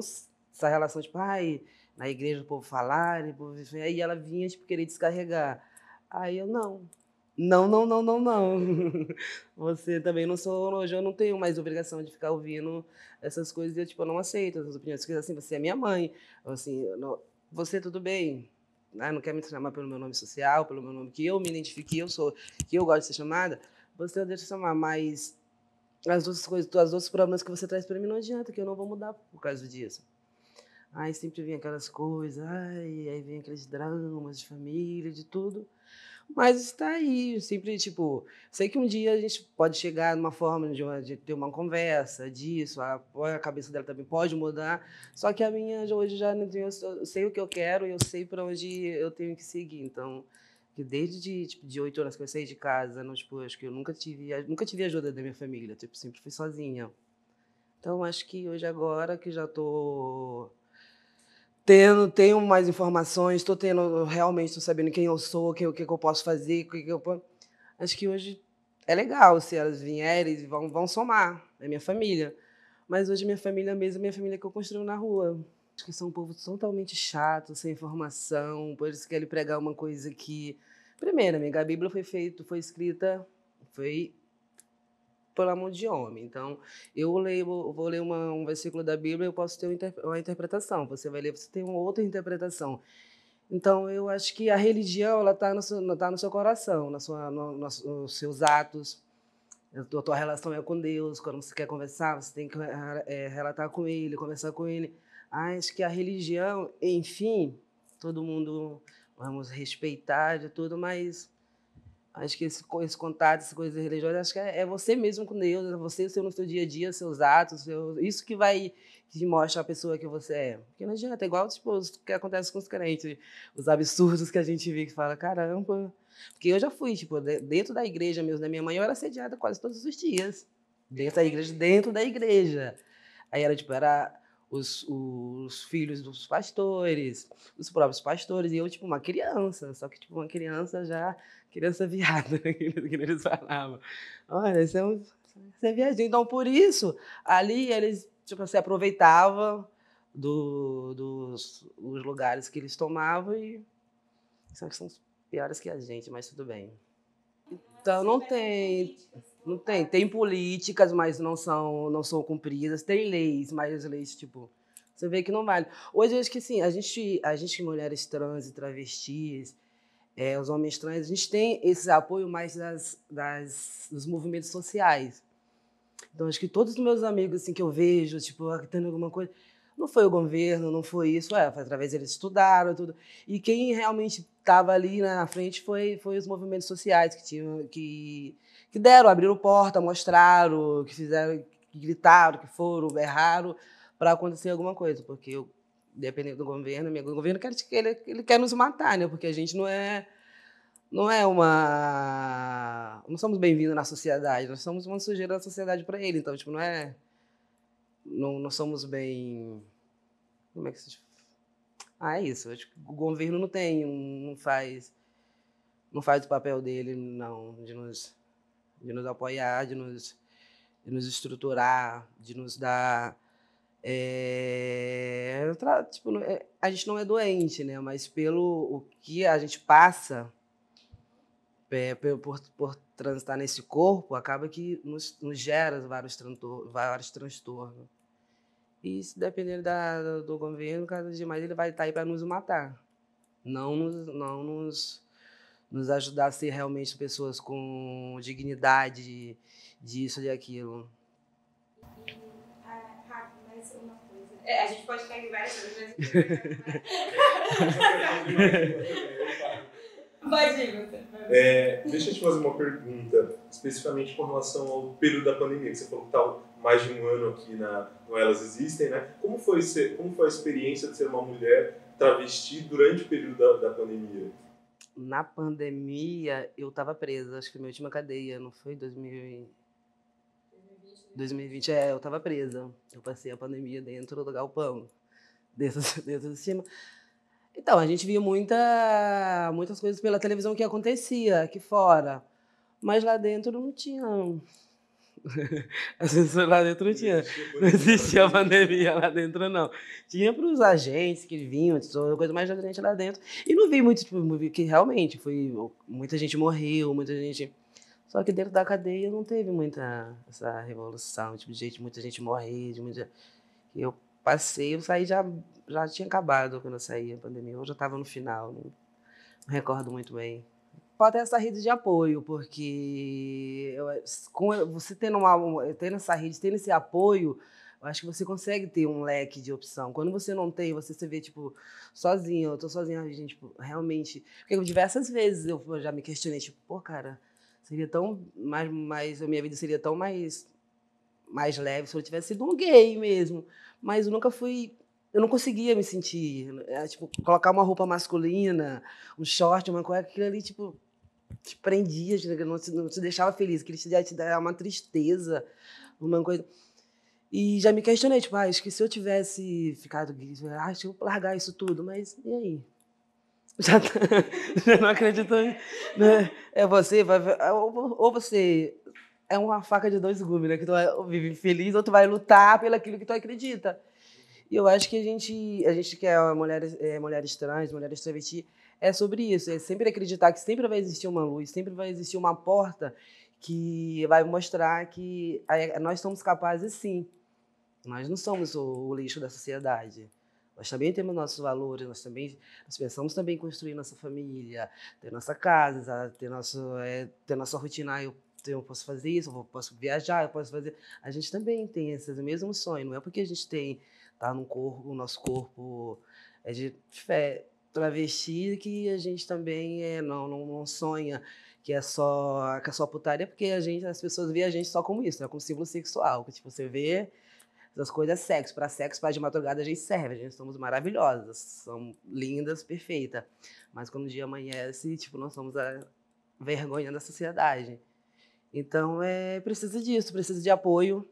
essa relação tipo, ai, na igreja o povo falar, e aí ela vinha tipo querer descarregar. Aí eu não. Não, não, não, não, não. Você também não sou hoje, eu não tenho mais obrigação de ficar ouvindo essas coisas. Eu tipo, eu não aceito essas opiniões. Porque, assim, você é minha mãe. Assim, não... você tudo bem? Ah, não quer me chamar pelo meu nome social, pelo meu nome que eu me identifique, eu sou, que eu gosto de ser chamada. Você deixa chamar, mas as outras coisas, as outros problemas que você traz para mim não adianta, que eu não vou mudar por causa disso. Aí sempre vem aquelas coisas, ai, aí vem aqueles dramas de família, de tudo. Mas está aí, sempre, tipo, sei que um dia a gente pode chegar numa forma de, uma, de ter uma conversa disso, a, ah, a, cabeça dela também pode mudar, só que a minha hoje já, eu sei o que eu quero e eu sei para onde eu tenho que seguir, então desde tipo, de oito anos que eu saí de casa, não, tipo, acho que eu nunca tive, nunca tive ajuda da minha família, tipo, sempre fui sozinha. Então acho que hoje agora que já tô tendo, tenho mais informações, estou tendo realmente tô sabendo quem eu sou, o que, que, que eu posso fazer, que, que eu acho que hoje é legal se elas vierem, vão vão somar é minha família. Mas hoje minha família mesmo, é minha família que eu construí na rua. Acho que são um povo totalmente chato, sem informação, por isso que ele pregar uma coisa que Primeiro, amiga, a Bíblia foi feita, foi escrita, foi pela mão de homem. Então, eu leio, vou ler uma, um versículo da Bíblia, eu posso ter uma interpretação. Você vai ler, você tem uma outra interpretação. Então, eu acho que a religião ela está no, tá no seu coração, na sua, no, nos seus atos. A tua relação é com Deus. Quando você quer conversar, você tem que é, relatar com Ele, conversar com Ele. Acho que a religião, enfim, todo mundo vamos respeitar de tudo, mas acho que esse, esse contato, essas coisas religiosas, acho que é, é, você mesmo com Deus, é você, o seu no seu dia a dia, seus atos, seu, isso que vai que mostra a pessoa que você é. Porque não adianta, é igual tipo, o que acontece com os crentes, os absurdos que a gente vê, que fala, caramba. Porque eu já fui, tipo, dentro da igreja mesmo, da né, minha mãe, eu era sediada quase todos os dias. Dentro da igreja, dentro da igreja. Aí era, tipo, era os, os filhos dos pastores, os próprios pastores, e eu, tipo, uma criança, só que, tipo, uma criança já, criança viada, que eles falavam. Olha, você é, um, é viadinho. Então, por isso, ali eles, tipo, se aproveitavam do, dos os lugares que eles tomavam e são, são piores que a gente, mas tudo bem. Então, não tem. Não tem. Tem políticas, mas não são, não são cumpridas. Tem leis, mas as leis, tipo, você vê que não vale. Hoje eu acho que sim a gente, a gente mulheres trans e travestis, é, os homens trans, a gente tem esse apoio mais das, das, dos movimentos sociais. Então, acho que todos os meus amigos assim, que eu vejo, tipo, ah, tendo alguma coisa, não foi o governo, não foi isso, é, foi através deles estudaram tudo. E quem realmente estava ali na frente foi, foi os movimentos sociais que tinham que que deram, abriram porta, mostraram, que fizeram, que gritaram, que foram, berraram, para acontecer alguma coisa, porque eu, dependendo do governo, o governo quer ele, ele quer nos matar, né? Porque a gente não é não é uma não somos bem-vindos na sociedade, nós somos uma sujeira da sociedade para ele, então tipo não é não, não somos bem como é que se ah, é isso. Acho que o governo não tem, não faz, não faz o papel dele, não, de nos de nos apoiar, de nos, de nos estruturar, de nos dar. É, tipo, é, a gente não é doente, né? Mas pelo o que a gente passa, é, por, por transitar nesse corpo, acaba que nos, nos gera vários, transtornos, vários transtornos. E se dependendo da, do governo, cada dia mais ele vai estar tá aí para nos matar. Não nos, não nos nos ajudar a ser realmente pessoas com dignidade disso e aquilo. Ah, Rafa, mais é uma coisa. É, a gente pode cair em várias coisas, Pode ir, é, Deixa eu te fazer uma pergunta, especificamente com relação ao período da pandemia, que você falou que está mais de um ano aqui na, no Elas Existem, né? Como foi, ser, como foi a experiência de ser uma mulher travesti durante o período da, da pandemia? na pandemia, eu estava presa. Acho que minha última cadeia, não foi? 2020, 2020, é, eu estava presa. Eu passei a pandemia dentro do galpão, dentro, dentro de cima. Então, a gente via muita, muitas coisas pela televisão que acontecia aqui fora, mas lá dentro não tinha a censura lá dentro tinha. Não existia né? pandemia lá dentro, não. Tinha para os agentes que vinham, coisa mais gente lá dentro. E não vi muito, tipo, que realmente foi. Muita gente morreu, muita gente. Só que dentro da cadeia não teve muita essa revolução, tipo, de gente, muita gente morrer, de muita. Eu passei, eu saí já, já tinha acabado quando eu saí a pandemia, eu já estava no final, não, não recordo muito bem pode ter essa rede de apoio, porque eu, você tendo, uma, tendo essa rede, tendo esse apoio, eu acho que você consegue ter um leque de opção. Quando você não tem, você se vê, tipo, sozinho. Eu tô sozinha, gente, tipo, realmente. Porque diversas vezes eu já me questionei, tipo, pô, cara, seria tão. Mais, mais, a minha vida seria tão mais, mais leve se eu tivesse sido um gay mesmo. Mas eu nunca fui. Eu não conseguia me sentir. É, tipo, colocar uma roupa masculina, um short, uma coisa, aquilo ali, tipo, te prendia, não te, não te deixava feliz, que ele te, te dava uma tristeza, uma coisa. E já me questionei, tipo, ah, acho que se eu tivesse ficado gay, ah, eu largar isso tudo, mas e aí? Já, tá, já não acredito. Né? É você, vai, é, ou, ou, você é uma faca de dois gumes, né? Que tu vai viver feliz ou tu vai lutar pelo aquilo que tu acredita. E eu acho que a gente, a gente que é mulheres, é, mulheres trans, mulheres travesti, é sobre isso. É sempre acreditar que sempre vai existir uma luz, sempre vai existir uma porta que vai mostrar que nós somos capazes, sim. Nós não somos o lixo da sociedade. Nós também temos nossos valores, nós também nós pensamos também em construir nossa família, ter nossa casa, ter, nosso, é, ter nossa rotina. Eu, eu posso fazer isso, eu posso viajar, eu posso fazer. A gente também tem esses mesmos sonhos. Não é porque a gente tem tá no corpo, o nosso corpo é de fé, travesti que a gente também é, não, não, não sonha que é só que é só putaria, porque a gente, as pessoas veem a gente só como isso, é como símbolo sexual. Que, tipo, você vê essas coisas é sexo. Para sexo, para de madrugada, a gente serve. A gente somos maravilhosas, são lindas, perfeitas. Mas quando o dia amanhece, tipo, nós somos a vergonha da sociedade. Então, é, precisa disso, precisa de apoio.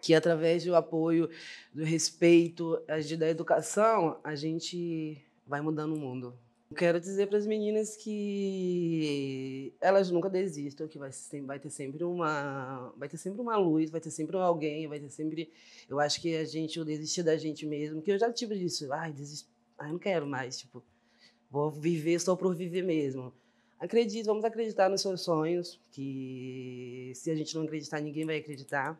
Que através do apoio, do respeito, da educação, a gente vai mudando o mundo. Quero dizer para as meninas que elas nunca desistam, que vai, vai, ter sempre uma, vai ter sempre uma luz, vai ter sempre alguém, vai ter sempre. Eu acho que a gente, o desistir da gente mesmo, que eu já tive disso, ai, desisto, ai, não quero mais, tipo, vou viver só por viver mesmo. Acredite, vamos acreditar nos seus sonhos, que se a gente não acreditar, ninguém vai acreditar.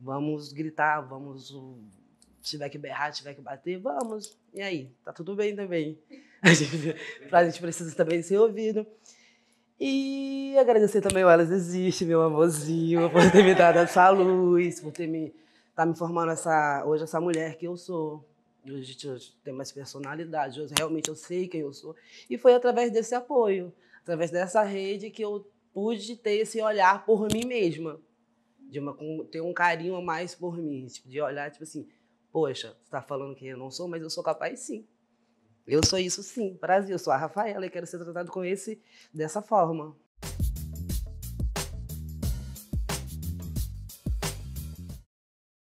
Vamos gritar, vamos se tiver que berrar, se tiver que bater, vamos. E aí? Tá tudo bem também. A gente, a gente precisa também ser ouvido. E agradecer também o Elas Existe, meu amorzinho, por ter me dado essa luz, por ter me tá me formando essa hoje essa mulher que eu sou. Hoje eu tenho mais personalidade, hoje realmente eu sei quem eu sou. E foi através desse apoio, através dessa rede que eu pude ter esse olhar por mim mesma, de uma, ter um carinho a mais por mim, tipo, de olhar tipo assim, Poxa, você está falando que eu não sou, mas eu sou capaz sim. Eu sou isso sim. Brasil, eu sou a Rafaela e quero ser tratado com esse, dessa forma.